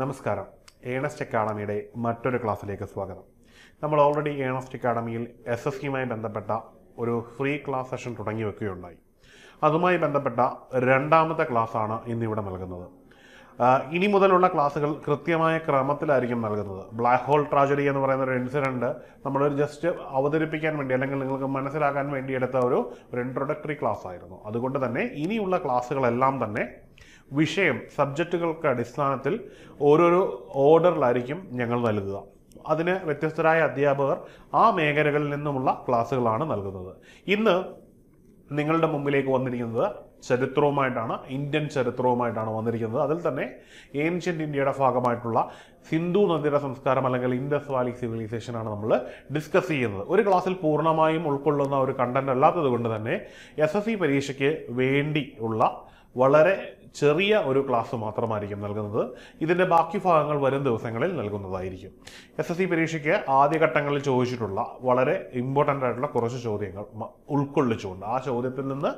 നമസ്കാരം ഏണസ്റ്റ് അക്കാഡമിയുടെ മറ്റൊരു ക്ലാസ്സിലേക്ക് സ്വാഗതം നമ്മൾ ഓൾറെഡി ഏണസ്റ്റ് അക്കാഡമിയിൽ എസ് എസ് സിയുമായി ബന്ധപ്പെട്ട ഒരു ഫ്രീ ക്ലാസ് സെഷൻ തുടങ്ങി വെക്കുകയുണ്ടായി അതുമായി ബന്ധപ്പെട്ട രണ്ടാമത്തെ ക്ലാസ്സാണ് ഇന്നിവിടെ നൽകുന്നത് ഇനി മുതലുള്ള ക്ലാസ്സുകൾ കൃത്യമായ ക്രമത്തിലായിരിക്കും നൽകുന്നത് ബ്ലാക്ക് ഹോൾ ട്രാജഡി എന്ന് പറയുന്ന ഒരു ഇൻസിഡൻറ്റ് നമ്മളൊരു ജസ്റ്റ് അവതരിപ്പിക്കാൻ വേണ്ടി അല്ലെങ്കിൽ നിങ്ങൾക്ക് മനസ്സിലാക്കാൻ വേണ്ടി എടുത്ത ഒരു ഒരു ഇൻട്രൊഡക്ടറി ക്ലാസ് ആയിരുന്നു അതുകൊണ്ട് തന്നെ ഇനിയുള്ള ക്ലാസ്സുകളെല്ലാം തന്നെ വിഷയം സബ്ജക്റ്റുകൾക്ക് അടിസ്ഥാനത്തിൽ ഓരോരോ ഓർഡറിലായിരിക്കും ഞങ്ങൾ നൽകുക അതിന് വ്യത്യസ്തരായ അധ്യാപകർ ആ മേഖലകളിൽ നിന്നുമുള്ള ക്ലാസ്സുകളാണ് നൽകുന്നത് ഇന്ന് നിങ്ങളുടെ മുമ്പിലേക്ക് വന്നിരിക്കുന്നത് ചരിത്രവുമായിട്ടാണ് ഇന്ത്യൻ ചരിത്രവുമായിട്ടാണ് വന്നിരിക്കുന്നത് അതിൽ തന്നെ ഏൻഷ്യൻ്റ് ഇന്ത്യയുടെ ഭാഗമായിട്ടുള്ള സിന്ധു നദിയുടെ സംസ്കാരം അല്ലെങ്കിൽ ഇൻഡസ് വാലി സിവിലൈസേഷൻ ആണ് നമ്മൾ ഡിസ്കസ് ചെയ്യുന്നത് ഒരു ക്ലാസ്സിൽ പൂർണ്ണമായും ഉൾക്കൊള്ളുന്ന ഒരു കണ്ടന്റ് അല്ലാത്തത് കൊണ്ട് തന്നെ എസ് എസ് സി പരീക്ഷയ്ക്ക് വേണ്ടി ഉള്ള വളരെ ചെറിയ ഒരു ക്ലാസ് മാത്രമായിരിക്കും നൽകുന്നത് ഇതിൻ്റെ ബാക്കി ഭാഗങ്ങൾ വരും ദിവസങ്ങളിൽ നൽകുന്നതായിരിക്കും എസ് എസ് സി പരീക്ഷയ്ക്ക് ആദ്യഘട്ടങ്ങളിൽ ചോദിച്ചിട്ടുള്ള വളരെ ഇമ്പോർട്ടൻ്റ് ആയിട്ടുള്ള കുറച്ച് ചോദ്യങ്ങൾ ഉൾക്കൊള്ളിച്ചുകൊണ്ട് ആ ചോദ്യത്തിൽ നിന്ന്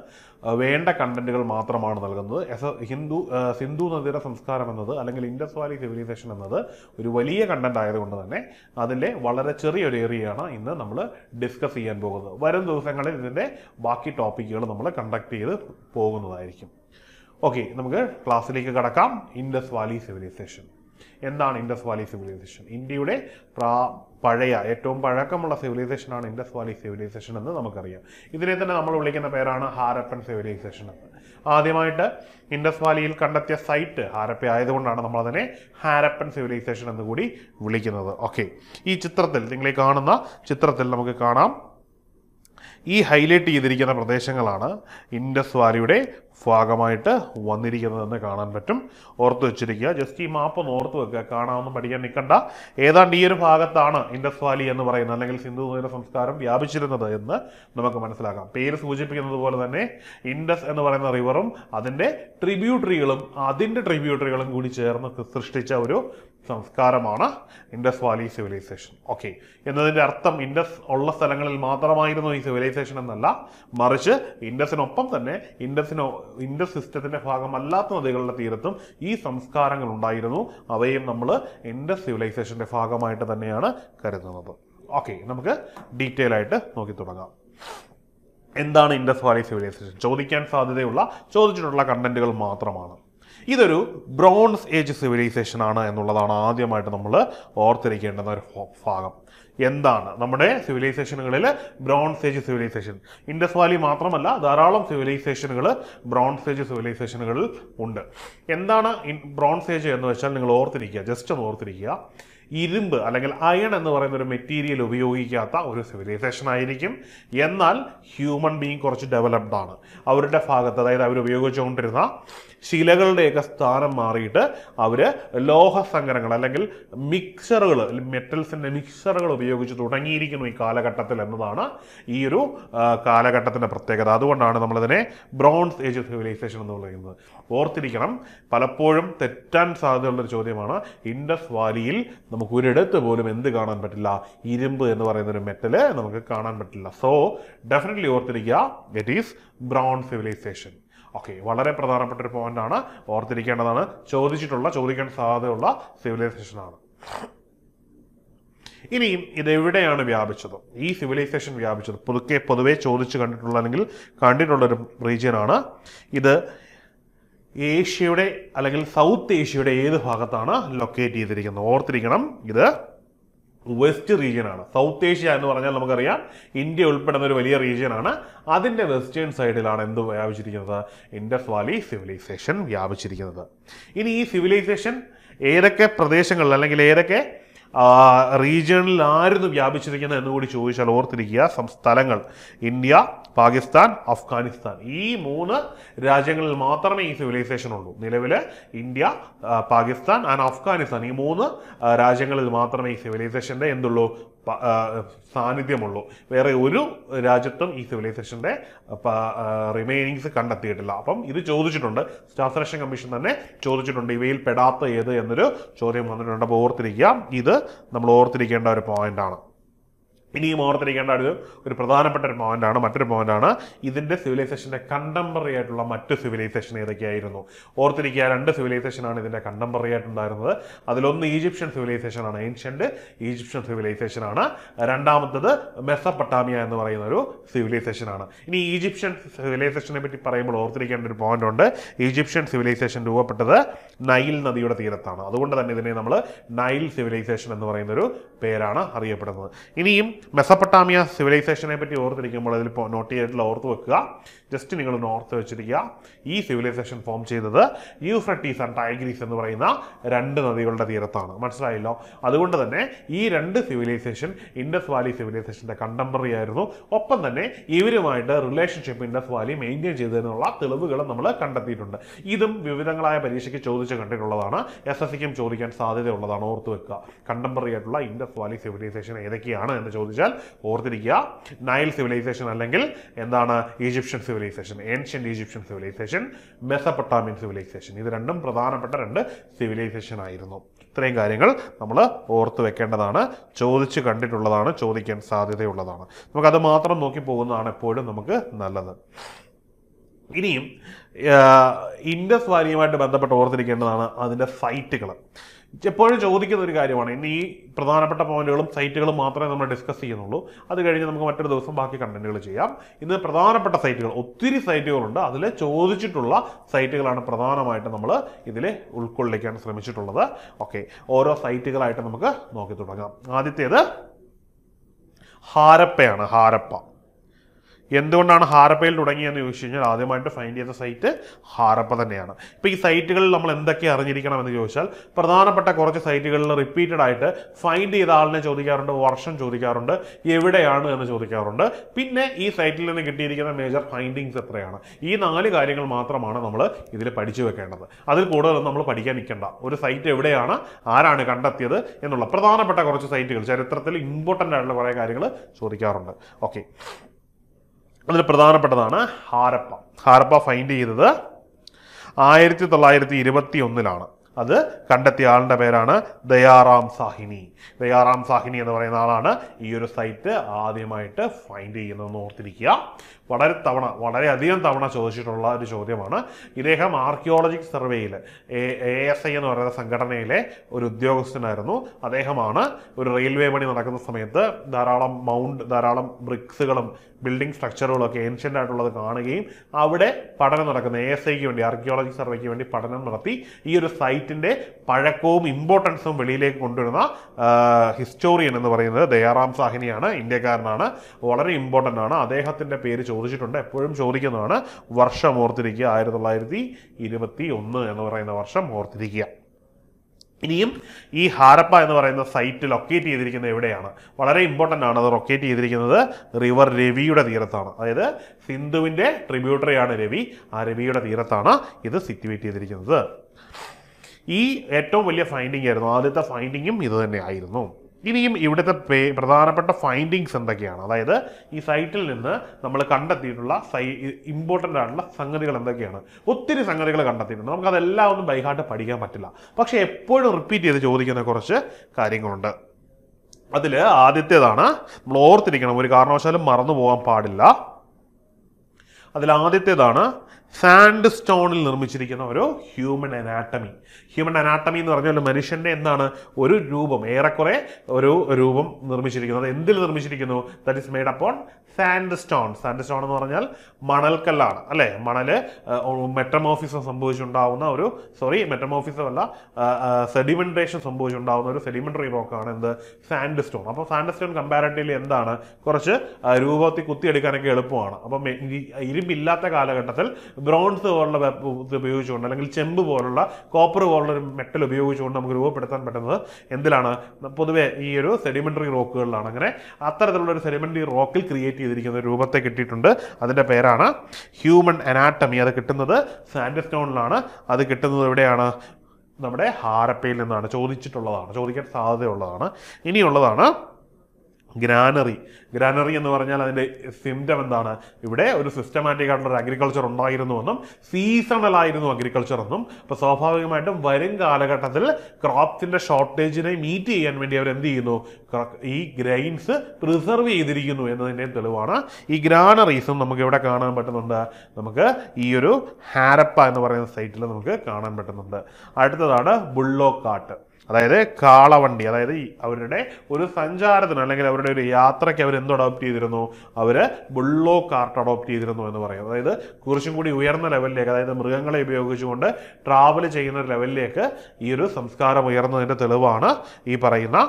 വേണ്ട കണ്ടന്റുകൾ മാത്രമാണ് നൽകുന്നത് എസ് ഹിന്ദു സിന്ധു നദിയുടെ സംസ്കാരം എന്നത് അല്ലെങ്കിൽ ഇൻഡസ് വാലി സിവിലൈസേഷൻ എന്നത് ഒരു വലിയ കണ്ടന്റ് ആയതുകൊണ്ട് തന്നെ അതിൻ്റെ വളരെ ചെറിയൊരു ഏരിയയാണ് ഇന്ന് നമ്മൾ ഡിസ്കസ് ചെയ്യാൻ പോകുന്നത് വരും ദിവസങ്ങളിൽ ഇതിൻ്റെ ബാക്കി ടോപ്പിക്കുകൾ നമ്മൾ കണ്ടക്ട് ചെയ്ത് പോകുന്നതായിരിക്കും ഓക്കെ നമുക്ക് ക്ലാസ്സിലേക്ക് കടക്കാം ഇൻഡസ് വാലി സിവിലൈസേഷൻ എന്താണ് ഇൻഡസ് വാലി സിവിലൈസേഷൻ ഇന്ത്യയുടെ പ്രാ പഴയ ഏറ്റവും പഴക്കമുള്ള സിവിലൈസേഷനാണ് ഇൻഡസ് വാലി സിവിലൈസേഷൻ എന്ന് നമുക്കറിയാം ഇതിനെ തന്നെ നമ്മൾ വിളിക്കുന്ന പേരാണ് ഹാരപ്പൻ സിവിലൈസേഷൻ എന്ന് ആദ്യമായിട്ട് ഇൻഡസ് വാലിയിൽ കണ്ടെത്തിയ സൈറ്റ് ഹാരപ്പ ആയതുകൊണ്ടാണ് നമ്മളതിനെ ഹാരപ്പൻ സിവിലൈസേഷൻ എന്ന് കൂടി വിളിക്കുന്നത് ഓക്കെ ഈ ചിത്രത്തിൽ നിങ്ങളെ കാണുന്ന ചിത്രത്തിൽ നമുക്ക് കാണാം ഈ ഹൈലൈറ്റ് ചെയ്തിരിക്കുന്ന പ്രദേശങ്ങളാണ് ഇൻഡസ് വാലിയുടെ ഭാഗമായിട്ട് വന്നിരിക്കുന്നതെന്ന് കാണാൻ പറ്റും ഓർത്ത് വെച്ചിരിക്കുക ജസ്റ്റ് ഈ മാപ്പ് ഒന്ന് ഓർത്ത് വെക്കുക കാണാമെന്ന് പഠിക്കാൻ നിൽക്കണ്ട ഏതാണ്ട് ഈ ഒരു ഭാഗത്താണ് ഇൻഡസ് വാലി എന്ന് പറയുന്നത് അല്ലെങ്കിൽ സിന്ധു നദിയുടെ സംസ്കാരം വ്യാപിച്ചിരുന്നത് എന്ന് നമുക്ക് മനസ്സിലാക്കാം പേര് സൂചിപ്പിക്കുന്നത് പോലെ തന്നെ ഇൻഡസ് എന്ന് പറയുന്ന റിവറും അതിൻ്റെ ട്രിബ്യൂട്ടറികളും അതിൻ്റെ ട്രിബ്യൂട്ടറികളും കൂടി ചേർന്ന് സൃഷ്ടിച്ച ഒരു സംസ്കാരമാണ് ഇൻഡസ് വാലി സിവിലൈസേഷൻ ഓക്കെ എന്നതിൻ്റെ അർത്ഥം ഇൻഡസ് ഉള്ള സ്ഥലങ്ങളിൽ മാത്രമായിരുന്നു ഈ സിവിലൈസേഷൻ എന്നല്ല മറിച്ച് ഇൻഡസിനൊപ്പം തന്നെ ഇൻഡസിനോ ഇൻഡസ് സിസ്റ്റത്തിൻ്റെ ഭാഗമല്ലാത്ത നദികളുടെ തീരത്തും ഈ സംസ്കാരങ്ങൾ ഉണ്ടായിരുന്നു അവയും നമ്മൾ ഇൻഡസ് സിവിലൈസേഷൻ്റെ ഭാഗമായിട്ട് തന്നെയാണ് കരുതുന്നത് ഓക്കെ നമുക്ക് ഡീറ്റെയിൽ ആയിട്ട് നോക്കി തുടങ്ങാം എന്താണ് ഇൻഡസ് വാലി സിവിലൈസേഷൻ ചോദിക്കാൻ സാധ്യതയുള്ള ചോദിച്ചിട്ടുള്ള കണ്ടന്റുകൾ മാത്രമാണ് ഇതൊരു ബ്രോൺസ് ഏജ് സിവിലൈസേഷൻ ആണ് എന്നുള്ളതാണ് ആദ്യമായിട്ട് നമ്മൾ ഓർത്തിരിക്കേണ്ടുന്ന ഒരു ഭാഗം എന്താണ് നമ്മുടെ സിവിലൈസേഷനുകളിൽ bronze age civilization Indus valley മാത്രമല്ല ധാരാളം സിവിലൈസേഷനുകൾ ബ്രോൺസ് ഏജ് സിവിലൈസേഷനുകളിൽ ഉണ്ട് എന്താണ് ബ്രോൺസ് ഏജ് എന്ന് വെച്ചാൽ നിങ്ങൾ ഓർത്തിരിക്കുക ജസ്റ്റ് ഒന്ന് ഓർത്തിരിക്കുക ഇരുമ്പ് അല്ലെങ്കിൽ അയൺ എന്ന് പറയുന്ന ഒരു മെറ്റീരിയൽ ഉപയോഗിക്കാത്ത ഒരു സിവിലൈസേഷൻ ആയിരിക്കും എന്നാൽ ഹ്യൂമൻ ബീങ് കുറച്ച് ഡെവലപ്ഡ് ആണ് അവരുടെ ഭാഗത്ത് അതായത് അവർ ഉപയോഗിച്ചുകൊണ്ടിരുന്ന ശിലകളുടെയൊക്കെ സ്ഥാനം മാറിയിട്ട് അവർ ലോഹ അല്ലെങ്കിൽ മിക്സറുകൾ മെറ്റൽസിൻ്റെ മിക്സറുകൾ ഉപയോഗിച്ച് തുടങ്ങിയിരിക്കുന്നു ഈ കാലഘട്ടത്തിൽ എന്നതാണ് ഈ ഒരു കാലഘട്ടത്തിൻ്റെ പ്രത്യേകത അതുകൊണ്ടാണ് നമ്മളിതിനെ ബ്രോൺസ് ഏജ് സിവിലൈസേഷൻ എന്ന് പറയുന്നത് ഓർത്തിരിക്കണം പലപ്പോഴും തെറ്റാൻ സാധ്യതയുള്ളൊരു ചോദ്യമാണ് ഇൻഡസ് വാലിയിൽ നമുക്ക് ഒരിടത്ത് പോലും എന്ത് കാണാൻ പറ്റില്ല ഇരുമ്പ് എന്ന് പറയുന്ന ഒരു മെറ്റല് നമുക്ക് കാണാൻ പറ്റില്ല സോ ഡെഫിനറ്റ്ലി ഓർത്തിരിക്കുക it is bronze civilization okay വളരെ പ്രധാനപ്പെട്ട ഒരു പോയിന്റ് ആണ് ഓർത്തിരിക്കേണ്ടതാണ് ചോദിച്ചിട്ടുള്ള ചോദിക്കാൻ സാധ്യതയുള്ള സിവിലൈസേഷൻ ആണ് ഇനിയും ഇതെവിടെയാണ് വ്യാപിച്ചത് ഈ സിവിലൈസേഷൻ വ്യാപിച്ചത് പുതുക്കെ പൊതുവെ ചോദിച്ചു കണ്ടിട്ടുള്ള അല്ലെങ്കിൽ കണ്ടിട്ടുള്ള ഒരു റീജിയനാണ് ഇത് ഏഷ്യയുടെ അല്ലെങ്കിൽ സൗത്ത് ഏഷ്യയുടെ ഏത് ഭാഗത്താണ് ലൊക്കേറ്റ് ചെയ്തിരിക്കുന്നത് ഓർത്തിരിക്കണം ഇത് വെസ്റ്റ് റീജിയനാണ് സൗത്ത് ഏഷ്യ എന്ന് പറഞ്ഞാൽ നമുക്കറിയാം ഇന്ത്യ ഉൾപ്പെടുന്ന ഒരു വലിയ റീജിയനാണ് അതിൻ്റെ വെസ്റ്റേൺ സൈഡിലാണ് എന്ത് വ്യാപിച്ചിരിക്കുന്നത് ഇൻഡസ് വാലി സിവിലൈസേഷൻ വ്യാപിച്ചിരിക്കുന്നത് ഇനി ഈ സിവിലൈസേഷൻ ഏതൊക്കെ പ്രദേശങ്ങളിൽ അല്ലെങ്കിൽ ഏതൊക്കെ റീജിയണിൽ ആയിരുന്നു വ്യാപിച്ചിരിക്കുന്നത് എന്ന് കൂടി ചോദിച്ചാൽ ഓർത്തിരിക്കുക സംസ്ഥാനങ്ങൾ ഇന്ത്യ പാകിസ്ഥാൻ അഫ്ഗാനിസ്ഥാൻ ഈ മൂന്ന് രാജ്യങ്ങളിൽ മാത്രമേ ഈ സിവിലൈസേഷൻ ഉള്ളൂ നിലവിൽ ഇന്ത്യ പാകിസ്ഥാൻ ആൻഡ് അഫ്ഗാനിസ്ഥാൻ ഈ മൂന്ന് രാജ്യങ്ങളിൽ മാത്രമേ ഈ സിവിലൈസേഷൻ്റെ എന്തുള്ളൂ സാന്നിധ്യമുള്ളൂ വേറെ ഒരു രാജ്യത്തും ഈ സിവിലൈസേഷൻ്റെ റിമൈനിങ്സ് കണ്ടെത്തിയിട്ടില്ല അപ്പം ഇത് ചോദിച്ചിട്ടുണ്ട് സ്റ്റാഫ് സെലക്ഷൻ കമ്മീഷൻ തന്നെ ചോദിച്ചിട്ടുണ്ട് ഇവയിൽ പെടാത്ത ഏത് എന്നൊരു ചോദ്യം വന്നിട്ടുണ്ട് അപ്പോൾ ഓർത്തിരിക്കുക ഇത് നമ്മൾ ഓർത്തിരിക്കേണ്ട ഒരു പോയിന്റാണ് ഇനിയും ഓർത്തിരിക്കേണ്ട ഒരു ഒരു പ്രധാനപ്പെട്ട ഒരു പോയിന്റാണ് മറ്റൊരു പോയിന്റാണ് ഇതിൻ്റെ സിവിലൈസേഷൻ്റെ കണ്ടംപററി ആയിട്ടുള്ള മറ്റ് സിവിലൈസേഷൻ ഏതൊക്കെയായിരുന്നു ഓർത്തിരിക്കുക രണ്ട് സിവിലൈസേഷനാണ് ഇതിൻ്റെ കണ്ടംപററി ആയിട്ടുണ്ടായിരുന്നത് അതിലൊന്ന് ഈജിപ്ഷ്യൻ സിവിലൈസേഷനാണ് ഏൻഷ്യൻ്റ് ഈജിപ്ഷ്യൻ സിവിലൈസേഷനാണ് രണ്ടാമത്തത് മെസ്സപ്പട്ടാമിയ എന്ന് പറയുന്ന ഒരു സിവിലൈസേഷനാണ് ഇനി ഈജിപ്ഷ്യൻ സിവിലൈസേഷനെ പറ്റി പറയുമ്പോൾ ഓർത്തിരിക്കേണ്ട ഒരു പോയിന്റ് ഉണ്ട് ഈജിപ്ഷ്യൻ സിവിലൈസേഷൻ രൂപപ്പെട്ടത് നൈൽ നദിയുടെ തീരത്താണ് അതുകൊണ്ട് തന്നെ ഇതിനെ നമ്മൾ നൈൽ സിവിലൈസേഷൻ എന്ന് പറയുന്നൊരു പേരാണ് അറിയപ്പെടുന്നത് ഇനിയും മെസ്സപ്പട്ടാമിയ സിവിലൈസേഷനെ പറ്റി ഓർത്തിരിക്കുമ്പോൾ അതിൽ നോട്ട് ചെയ്തിട്ടുള്ള ഓർത്ത് വെക്കുക ജസ്റ്റ് നിങ്ങൾ ഓർത്ത് വെച്ചിരിക്കുക ഈ സിവിലൈസേഷൻ ഫോം ചെയ്തത് യൂഫ്രട്ടീസ് ആൻഡ് ടൈഗ്രീസ് എന്ന് പറയുന്ന രണ്ട് നദികളുടെ തീരത്താണ് മനസ്സിലായല്ലോ അതുകൊണ്ട് തന്നെ ഈ രണ്ട് സിവിലൈസേഷൻ ഇൻഡസ് വാലി സിവിലൈസേഷൻ്റെ കണ്ടംപററി ആയിരുന്നു ഒപ്പം തന്നെ ഇവരുമായിട്ട് റിലേഷൻഷിപ്പ് ഇൻഡസ് വാലി മെയിൻറ്റെയിൻ ചെയ്തതിനുള്ള തെളിവുകളും നമ്മൾ കണ്ടെത്തിയിട്ടുണ്ട് ഇതും വിവിധങ്ങളായ പരീക്ഷയ്ക്ക് ചോദിച്ച് കണ്ടിട്ടുള്ളതാണ് എസ് എസ് സിക്കും ചോദിക്കാൻ സാധ്യതയുള്ളതാണ് ഓർത്ത് വെക്കുക കണ്ടംപററി ആയിട്ടുള്ള ഇൻഡസ് വാലി സിവിലൈസേഷൻ ഏതൊക്കെയാണ് എന്ന് ചോദിച്ചു ചോദിച്ചാൽ ഓർത്തിരിക്കുക നൈൽ സിവിലൈസേഷൻ അല്ലെങ്കിൽ എന്താണ് Egyptian civilization ancient Egyptian civilization Mesopotamian civilization ഇത് രണ്ടും പ്രധാനപ്പെട്ട രണ്ട് സിവിലൈസേഷൻ ആയിരുന്നു ഇത്രയും കാര്യങ്ങൾ നമ്മൾ ഓർത്ത് വെക്കേണ്ടതാണ് ചോദിച്ച് കണ്ടിട്ടുള്ളതാണ് ചോദിക്കാൻ സാധ്യതയുള്ളതാണ് നമുക്കത് മാത്രം നോക്കി പോകുന്നതാണ് എപ്പോഴും നമുക്ക് നല്ലത് ഇനിയും ഇൻഡസ് വാലിയുമായിട്ട് ബന്ധപ്പെട്ട് ഓർത്തിരിക്കേണ്ടതാണ് അതിൻ്റെ സൈറ്റുകൾ എപ്പോഴും ചോദിക്കുന്ന ഒരു കാര്യമാണ് ഇന്ന് ഈ പ്രധാനപ്പെട്ട പോയിന്റുകളും സൈറ്റുകളും മാത്രമേ നമ്മൾ ഡിസ്കസ് ചെയ്യുന്നുള്ളൂ അത് കഴിഞ്ഞ് നമുക്ക് മറ്റൊരു ദിവസം ബാക്കി കണ്ടന്റുകൾ ചെയ്യാം ഇന്ന് പ്രധാനപ്പെട്ട സൈറ്റുകൾ ഒത്തിരി സൈറ്റുകളുണ്ട് അതിൽ ചോദിച്ചിട്ടുള്ള സൈറ്റുകളാണ് പ്രധാനമായിട്ട് നമ്മൾ ഇതിൽ ഉൾക്കൊള്ളിക്കാൻ ശ്രമിച്ചിട്ടുള്ളത് ഓക്കെ ഓരോ സൈറ്റുകളായിട്ട് നമുക്ക് നോക്കി തുടങ്ങാം ആദ്യത്തേത് ഹാരപ്പയാണ് ഹാരപ്പ എന്തുകൊണ്ടാണ് ഹാരപ്പയിൽ തുടങ്ങിയെന്ന് ചോദിച്ചു കഴിഞ്ഞാൽ ആദ്യമായിട്ട് ഫൈൻഡ് ചെയ്ത സൈറ്റ് ഹാരപ്പ തന്നെയാണ് ഇപ്പോൾ ഈ സൈറ്റുകളിൽ നമ്മൾ എന്തൊക്കെ അറിഞ്ഞിരിക്കണം എന്ന് ചോദിച്ചാൽ പ്രധാനപ്പെട്ട കുറച്ച് സൈറ്റുകളിൽ റിപ്പീറ്റഡ് ആയിട്ട് ഫൈൻഡ് ചെയ്ത ആളിനെ ചോദിക്കാറുണ്ട് വർഷം ചോദിക്കാറുണ്ട് എവിടെയാണ് എന്ന് ചോദിക്കാറുണ്ട് പിന്നെ ഈ സൈറ്റിൽ നിന്ന് കിട്ടിയിരിക്കുന്ന മേജർ ഫൈൻഡിങ്സ് എത്രയാണ് ഈ നാല് കാര്യങ്ങൾ മാത്രമാണ് നമ്മൾ ഇതിൽ പഠിച്ചു വെക്കേണ്ടത് അതിൽ കൂടുതലും നമ്മൾ പഠിക്കാൻ നിൽക്കേണ്ട ഒരു സൈറ്റ് എവിടെയാണ് ആരാണ് കണ്ടെത്തിയത് എന്നുള്ള പ്രധാനപ്പെട്ട കുറച്ച് സൈറ്റുകൾ ചരിത്രത്തിൽ ഇമ്പോർട്ടൻ്റ് ആയിട്ടുള്ള കുറേ കാര്യങ്ങൾ ചോദിക്കാറുണ്ട് ഓക്കെ അതിൽ പ്രധാനപ്പെട്ടതാണ് ഹാരപ്പ ഹാരപ്പ ഫൈൻഡ് ചെയ്തത് ആയിരത്തി തൊള്ളായിരത്തി ഇരുപത്തി ഒന്നിലാണ് അത് കണ്ടെത്തിയ ആളുടെ പേരാണ് ദയാറാം സാഹിനി ദയാറാം സാഹിനി എന്ന് പറയുന്ന ആളാണ് ഈ ഒരു സൈറ്റ് ആദ്യമായിട്ട് ഫൈൻഡ് ചെയ്യുന്നത് ഓർത്തിരിക്കുക വളരെ തവണ വളരെയധികം തവണ ചോദിച്ചിട്ടുള്ള ഒരു ചോദ്യമാണ് ഇദ്ദേഹം ആർക്കിയോളജിക് സർവേയിൽ എ എസ് ഐ എന്ന് പറയുന്ന സംഘടനയിലെ ഒരു ഉദ്യോഗസ്ഥനായിരുന്നു അദ്ദേഹമാണ് ഒരു റെയിൽവേ പണി നടക്കുന്ന സമയത്ത് ധാരാളം മൗണ്ട് ധാരാളം ബ്രിക്സുകളും ബിൽഡിംഗ് സ്ട്രക്ചറുകളും ഒക്കെ ഏൻഷ്യൻ്റ് ആയിട്ടുള്ളത് കാണുകയും അവിടെ പഠനം നടക്കുന്ന എ എസ് ഐക്ക് വേണ്ടി ആർക്കിയോളജി സർവേക്ക് വേണ്ടി പഠനം നടത്തി ഈ ഒരു സൈറ്റിൻ്റെ പഴക്കവും ഇമ്പോർട്ടൻസും വെളിയിലേക്ക് കൊണ്ടുവരുന്ന ഹിസ്റ്റോറിയൻ എന്ന് പറയുന്നത് ദയാറാം സാഹിനിയാണ് ഇന്ത്യക്കാരനാണ് വളരെ ഇമ്പോർട്ടൻ്റ് ആണ് അദ്ദേഹത്തിൻ്റെ പേര് ചോദിച്ചിട്ടുണ്ട് എപ്പോഴും ചോദിക്കുന്നതാണ് വർഷം ഓർത്തിരിക്കുക ആയിരത്തി തൊള്ളായിരത്തി ഇരുപത്തി ഒന്ന് എന്ന് പറയുന്ന വർഷം ഓർത്തിരിക്കുക ഇനിയും ഈ ഹാരപ്പ എന്ന് പറയുന്ന സൈറ്റ് ലൊക്കേറ്റ് ചെയ്തിരിക്കുന്നത് എവിടെയാണ് വളരെ ഇമ്പോർട്ടൻ്റ് ആണ് അത് ലൊക്കേറ്റ് ചെയ്തിരിക്കുന്നത് റിവർ രവിയുടെ തീരത്താണ് അതായത് സിന്ധുവിൻ്റെ ട്രിബ്യൂട്ടറിയാണ് രവി ആ രവിയുടെ തീരത്താണ് ഇത് സിറ്റുവേറ്റ് ചെയ്തിരിക്കുന്നത് ഈ ഏറ്റവും വലിയ ഫൈൻഡിങ് ആയിരുന്നു ആദ്യത്തെ ഫൈൻഡിങ്ങും ഇത് തന്നെയായിരുന്നു ഇനിയും ഇവിടുത്തെ പേ പ്രധാനപ്പെട്ട ഫൈൻഡിങ്സ് എന്തൊക്കെയാണ് അതായത് ഈ സൈറ്റിൽ നിന്ന് നമ്മൾ കണ്ടെത്തിയിട്ടുള്ള സൈ ഇമ്പോർട്ടൻ്റ് ആയിട്ടുള്ള സംഗതികൾ എന്തൊക്കെയാണ് ഒത്തിരി സംഗതികൾ കണ്ടെത്തിയിട്ടുണ്ട് നമുക്കതെല്ലാം ഒന്നും ബൈഹാർട്ട് പഠിക്കാൻ പറ്റില്ല പക്ഷേ എപ്പോഴും റിപ്പീറ്റ് ചെയ്ത് ചോദിക്കുന്ന കുറച്ച് കാര്യങ്ങളുണ്ട് അതിൽ ആദ്യത്തേതാണ് നമ്മൾ ഓർത്തിരിക്കണം ഒരു കാരണവശാലും മറന്നു പോകാൻ പാടില്ല അതിൽ ആദ്യത്തേതാണ് സാൻഡ് സ്റ്റോണിൽ നിർമ്മിച്ചിരിക്കുന്ന ഒരു ഹ്യൂമൻ അനാട്ടമി ഹ്യൂമൻ അനാട്ടമി എന്ന് പറഞ്ഞാൽ മനുഷ്യൻ്റെ എന്താണ് ഒരു രൂപം ഏറെക്കുറെ ഒരു രൂപം നിർമ്മിച്ചിരിക്കുന്നത് എന്തിൽ നിർമ്മിച്ചിരിക്കുന്നു that is made upon sandstone sandstone എന്ന് പറഞ്ഞാൽ മണൽക്കല്ലാണ് അല്ലേ മണൽ മെറ്റമോഫിസം സംഭവിച്ചുണ്ടാവുന്ന ഒരു സോറി മെറ്റമോഫിസം അല്ല സെഡിമെൻറ്റേഷൻ സംഭവിച്ചുണ്ടാവുന്ന ഒരു സെഡിമെൻ്ററി റോക്കാണ് എന്ത് സാൻഡ് സ്റ്റോൺ അപ്പോൾ സാൻഡ് സ്റ്റോൺ കമ്പാരിറ്റീവ്ലി എന്താണ് കുറച്ച് രൂപത്തിൽ കുത്തിയെടുക്കാനൊക്കെ എളുപ്പമാണ് അപ്പം ഇരുമ്പില്ലാത്ത കാലഘട്ടത്തിൽ ബ്രോൺസ് പോലുള്ള ഉപയോഗിച്ചുകൊണ്ട് അല്ലെങ്കിൽ ചെമ്പ് പോലുള്ള കോപ്പർ പോലുള്ള ഒരു മെറ്റൽ ഉപയോഗിച്ചുകൊണ്ട് നമുക്ക് രൂപപ്പെടുത്താൻ പറ്റുന്നത് എന്തിലാണ് പൊതുവെ ഈ ഒരു സെഡിമെൻ്ററി റോക്കുകളിലാണ് അങ്ങനെ അത്തരത്തിലുള്ള ഒരു സെഡിമെൻ്ററി റോക്കിൽ ക്രിയേറ്റ് ചെയ്തിരിക്കുന്ന രൂപത്തെ കിട്ടിയിട്ടുണ്ട് അതിൻ്റെ പേരാണ് ഹ്യൂമൻ അനാട്ടമി അത് കിട്ടുന്നത് സാൻഡസ്റ്റോണിലാണ് അത് കിട്ടുന്നത് എവിടെയാണ് നമ്മുടെ ഹാരപ്പയിൽ നിന്നാണ് ചോദിച്ചിട്ടുള്ളതാണ് ചോദിക്കാൻ സാധ്യതയുള്ളതാണ് ഇനിയുള്ളതാണ് ഗ്രാനറി ഗ്രാനറി എന്ന് പറഞ്ഞാൽ അതിൻ്റെ സിംറ്റം എന്താണ് ഇവിടെ ഒരു സിസ്റ്റമാറ്റിക് ആയിട്ടുള്ള ഒരു അഗ്രികൾച്ചർ ഉണ്ടായിരുന്നുവെന്നും സീസണൽ ആയിരുന്നു അഗ്രികൾച്ചർ എന്നും അപ്പോൾ സ്വാഭാവികമായിട്ടും വരും കാലഘട്ടത്തിൽ ക്രോപ്സിൻ്റെ ഷോർട്ടേജിനെ മീറ്റ് ചെയ്യാൻ വേണ്ടി അവർ എന്ത് ചെയ്യുന്നു ഈ ഗ്രെയിൻസ് പ്രിസർവ് ചെയ്തിരിക്കുന്നു എന്നതിൻ്റെ തെളിവാണ് ഈ ഗ്രാനറീസും നമുക്ക് ഇവിടെ കാണാൻ പറ്റുന്നുണ്ട് നമുക്ക് ഈ ഒരു ഹാരപ്പ എന്ന് പറയുന്ന സൈറ്റിൽ നമുക്ക് കാണാൻ പറ്റുന്നുണ്ട് അടുത്തതാണ് ബുള്ളോക്കാട്ട് അതായത് കാളവണ്ടി അതായത് അവരുടെ ഒരു സഞ്ചാരത്തിന് അല്ലെങ്കിൽ അവരുടെ ഒരു യാത്രയ്ക്ക് അവർ എന്ത് അഡോപ്റ്റ് ചെയ്തിരുന്നു അവർ ബുള്ളോ കാർട്ട് അഡോപ്റ്റ് ചെയ്തിരുന്നു എന്ന് പറയും അതായത് കുറച്ചും കൂടി ഉയർന്ന ലെവലിലേക്ക് അതായത് മൃഗങ്ങളെ ഉപയോഗിച്ചുകൊണ്ട് ട്രാവൽ ചെയ്യുന്ന ഒരു ലെവലിലേക്ക് ഈ ഒരു സംസ്കാരം ഉയർന്നതിൻ്റെ തെളിവാണ് ഈ പറയുന്ന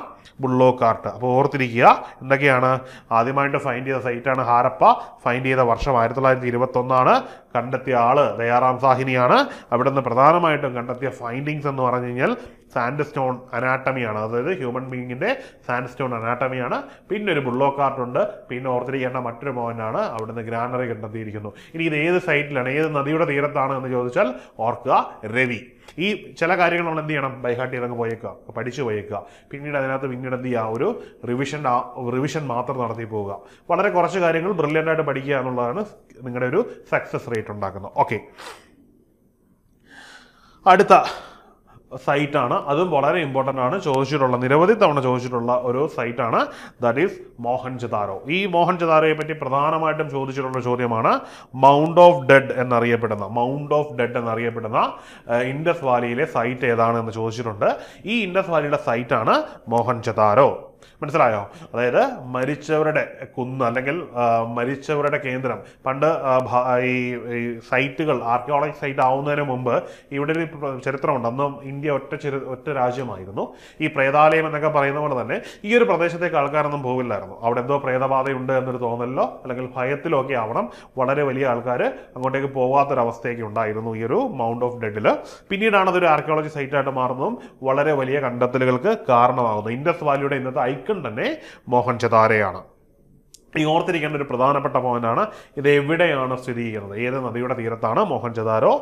ബുള്ളോ കാർട്ട് അപ്പോൾ ഓർത്തിരിക്കുക എന്തൊക്കെയാണ് ആദ്യമായിട്ട് ഫൈൻഡ് ചെയ്ത സൈറ്റാണ് ഹാരപ്പ ഫൈൻഡ് ചെയ്ത വർഷം ആയിരത്തി തൊള്ളായിരത്തി ഇരുപത്തൊന്നാണ് കണ്ടെത്തിയ ആൾ ദയാറാം സാഹിനിയാണ് അവിടെ നിന്ന് പ്രധാനമായിട്ടും കണ്ടെത്തിയ ഫൈൻഡിങ്സ് എന്ന് പറഞ്ഞു കഴിഞ്ഞാൽ സാൻഡ് സ്റ്റോൺ അനാട്ടമിയാണ് അതായത് ഹ്യൂമൻ ബീങ്ങിൻ്റെ സാൻഡ് സ്റ്റോൺ അനാട്ടമിയാണ് പിന്നെ ഒരു ബുള്ളോ കാർട്ടുണ്ട് പിന്നെ ഓർത്തിരിക്കേണ്ട മറ്റൊരു മോഹനാണ് അവിടുന്ന് ഗ്രാനറി കണ്ടെത്തിയിരിക്കുന്നു ഇനി ഇത് ഏത് സൈറ്റിലാണ് ഏത് നദിയുടെ തീരത്താണ് എന്ന് ചോദിച്ചാൽ ഓർക്കുക രവി ഈ ചില കാര്യങ്ങൾ നമ്മൾ എന്ത് ചെയ്യണം ബൈഹാട്ടി ഇറങ്ങി പോയേക്കുക പഠിച്ചു പോയേക്കുക പിന്നീട് അതിനകത്ത് പിന്നീട് എന്ത് ചെയ്യുക ഒരു റിവിഷൻ റിവിഷൻ മാത്രം നടത്തി പോവുക വളരെ കുറച്ച് കാര്യങ്ങൾ ബ്രില്യൻ്റായിട്ട് ആയിട്ട് പഠിക്കുക എന്നുള്ളതാണ് നിങ്ങളുടെ ഒരു സക്സസ് റേറ്റ് ഉണ്ടാക്കുന്നത് ഓക്കെ അടുത്ത സൈറ്റാണ് അതും വളരെ ഇമ്പോർട്ടൻ്റ് ആണ് ചോദിച്ചിട്ടുള്ള നിരവധി തവണ ചോദിച്ചിട്ടുള്ള ഒരു സൈറ്റാണ് ദാറ്റ് ഈസ് മോഹൻ ചതാരോ ഈ മോഹൻ ചതാരോയെ പറ്റി പ്രധാനമായിട്ടും ചോദിച്ചിട്ടുള്ള ചോദ്യമാണ് മൗണ്ട് ഓഫ് ഡെഡ് എന്നറിയപ്പെടുന്ന മൗണ്ട് ഓഫ് ഡെഡ് എന്നറിയപ്പെടുന്ന ഇൻഡസ് വാലിയിലെ സൈറ്റ് ഏതാണ് എന്ന് ചോദിച്ചിട്ടുണ്ട് ഈ ഇൻഡസ് വാലിയുടെ സൈറ്റാണ് മോഹൻ ചതാരോ മനസ്സിലായോ അതായത് മരിച്ചവരുടെ കുന്ന് അല്ലെങ്കിൽ മരിച്ചവരുടെ കേന്ദ്രം പണ്ട് ഈ സൈറ്റുകൾ ആർക്കിയോളജി സൈറ്റ് ആവുന്നതിന് മുമ്പ് ഇവിടെ ഒരു ചരിത്രമുണ്ട് അന്നും ഇന്ത്യ ഒറ്റ ചെറു ഒറ്റ രാജ്യമായിരുന്നു ഈ പ്രേതാലയം എന്നൊക്കെ പറയുന്ന പോലെ തന്നെ ഈ ഒരു പ്രദേശത്തേക്ക് ആൾക്കാരൊന്നും പോവില്ലായിരുന്നു അവിടെ എന്തോ പ്രേതബാധയുണ്ട് എന്നൊരു തോന്നലോ അല്ലെങ്കിൽ ഭയത്തിലോ ഒക്കെ ആവണം വളരെ വലിയ ആൾക്കാർ അങ്ങോട്ടേക്ക് പോകാത്തൊരവസ്ഥയൊക്കെ ഉണ്ടായിരുന്നു ഈ ഒരു മൗണ്ട് ഓഫ് ഡെഡിൽ പിന്നീടാണ് അതൊരു ആർക്കിയോളജി സൈറ്റായിട്ട് മാറുന്നതും വളരെ വലിയ കണ്ടെത്തലുകൾക്ക് കാരണമാകുന്നത് ഇൻഡസ് വാലിയുടെ ഇന്നത്തെ ഐക്കൺ തന്നെ മോഹൻ ചതാരയാണ് ഈ ഓർത്തിരിക്കേണ്ട ഒരു പ്രധാനപ്പെട്ട പോയിന്റാണ് ഇത് എവിടെയാണ് സ്ഥിതി ചെയ്യുന്നത് ഏത് നദിയുടെ തീരത്താണ് മോഹൻ ചതാരോ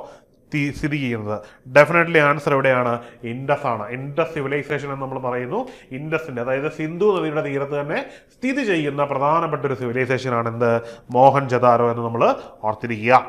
സ്ഥിതി ചെയ്യുന്നത് ഡെഫിനറ്റ്ലി ആൻസർ എവിടെയാണ് ഇൻഡസ് ആണ് ഇൻഡസ് സിവിലൈസേഷൻ എന്ന് നമ്മൾ പറയുന്നു ഇൻഡസിൻ്റെ അതായത് സിന്ധു നദിയുടെ തീരത്ത് തന്നെ സ്ഥിതി ചെയ്യുന്ന പ്രധാനപ്പെട്ട ഒരു ആണ് എന്ത് മോഹൻ ചതാരോ എന്ന് നമ്മൾ ഓർത്തിരിക്കുക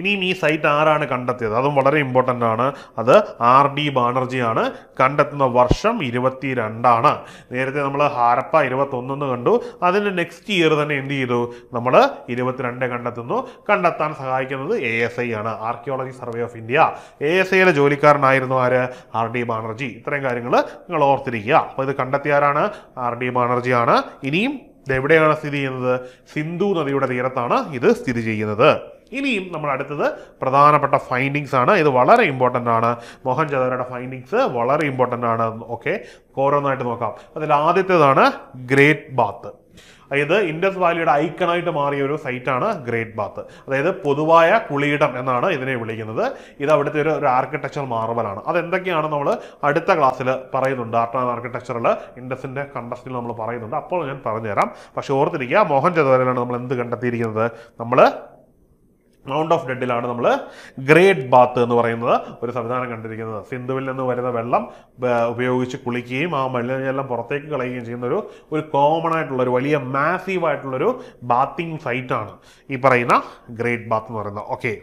ഇനിയും ഈ സൈറ്റ് ആരാണ് കണ്ടെത്തിയത് അതും വളരെ ഇമ്പോർട്ടൻ്റ് ആണ് അത് ആർ ഡി ബാനർജിയാണ് കണ്ടെത്തുന്ന വർഷം ഇരുപത്തി രണ്ടാണ് നേരത്തെ നമ്മൾ ഹാരപ്പ ഇരുപത്തൊന്നെന്ന് കണ്ടു അതിന് നെക്സ്റ്റ് ഇയർ തന്നെ എന്ത് ചെയ്തു നമ്മൾ ഇരുപത്തിരണ്ട് കണ്ടെത്തുന്നു കണ്ടെത്താൻ സഹായിക്കുന്നത് എ എസ് ഐ ആണ് archaeology survey of India A S ഐയിലെ ജോലിക്കാരനായിരുന്നു ആര് ആർ ഡി ബാനർജി ഇത്രയും കാര്യങ്ങൾ നിങ്ങൾ ഓർത്തിരിക്കുക അപ്പോൾ ഇത് കണ്ടെത്തിയ ആരാണ് ആർ ഡി ബാനർജിയാണ് ഇനിയും ഇതെവിടെയാണ് സ്ഥിതി ചെയ്യുന്നത് സിന്ധു നദിയുടെ തീരത്താണ് ഇത് സ്ഥിതി ചെയ്യുന്നത് ഇനിയും നമ്മൾ അടുത്തത് പ്രധാനപ്പെട്ട ഫൈൻഡിങ്സ് ആണ് ഇത് വളരെ ഇമ്പോർട്ടൻ്റ് ആണ് മോഹൻ ജദാരയുടെ ഫൈൻഡിങ്സ് വളരെ ഇമ്പോർട്ടൻ്റ് ആണ് ഓക്കെ ഓരോന്നായിട്ട് നോക്കാം അതിൽ ആദ്യത്തേതാണ് ഗ്രേറ്റ് ബാത്ത് അതായത് ഇൻഡസ് വാലിയുടെ ഐക്കണായിട്ട് മാറിയ ഒരു സൈറ്റാണ് ഗ്രേറ്റ് ബാത്ത് അതായത് പൊതുവായ കുളിയിടം എന്നാണ് ഇതിനെ വിളിക്കുന്നത് ഇത് അവിടുത്തെ ഒരു ഒരു ആർക്കിടെക്ചർ മാർബലാണ് അതെന്തൊക്കെയാണ് നമ്മൾ അടുത്ത ക്ലാസ്സിൽ പറയുന്നുണ്ട് ആർട്ട് ആൻഡ് ആർക്കിടെക്ചറിൽ ഇൻഡസിൻ്റെ കണ്ടസ്റ്റിൽ നമ്മൾ പറയുന്നുണ്ട് അപ്പോൾ ഞാൻ പറഞ്ഞുതരാം പക്ഷേ ഓർത്തിരിക്കുക മോഹൻ ചതുവരയിലാണ് നമ്മൾ എന്ത് കണ്ടെത്തിയിരിക്കുന്നത് നമ്മൾ മൗണ്ട് ഓഫ് ഡെഡിലാണ് നമ്മൾ ഗ്രേറ്റ് ബാത്ത് എന്ന് പറയുന്നത് ഒരു സംവിധാനം കണ്ടിരിക്കുന്നത് സിന്ധുവിൽ നിന്ന് വരുന്ന വെള്ളം ഉപയോഗിച്ച് കുളിക്കുകയും ആ മലിനജലം പുറത്തേക്ക് കളയുകയും ചെയ്യുന്ന ഒരു ഒരു കോമൺ ആയിട്ടുള്ള ഒരു വലിയ മാസീവ് ആയിട്ടുള്ളൊരു ബാത്തിങ് സൈറ്റാണ് ഈ പറയുന്ന ഗ്രേറ്റ് ബാത്ത് എന്ന് പറയുന്നത് ഓക്കെ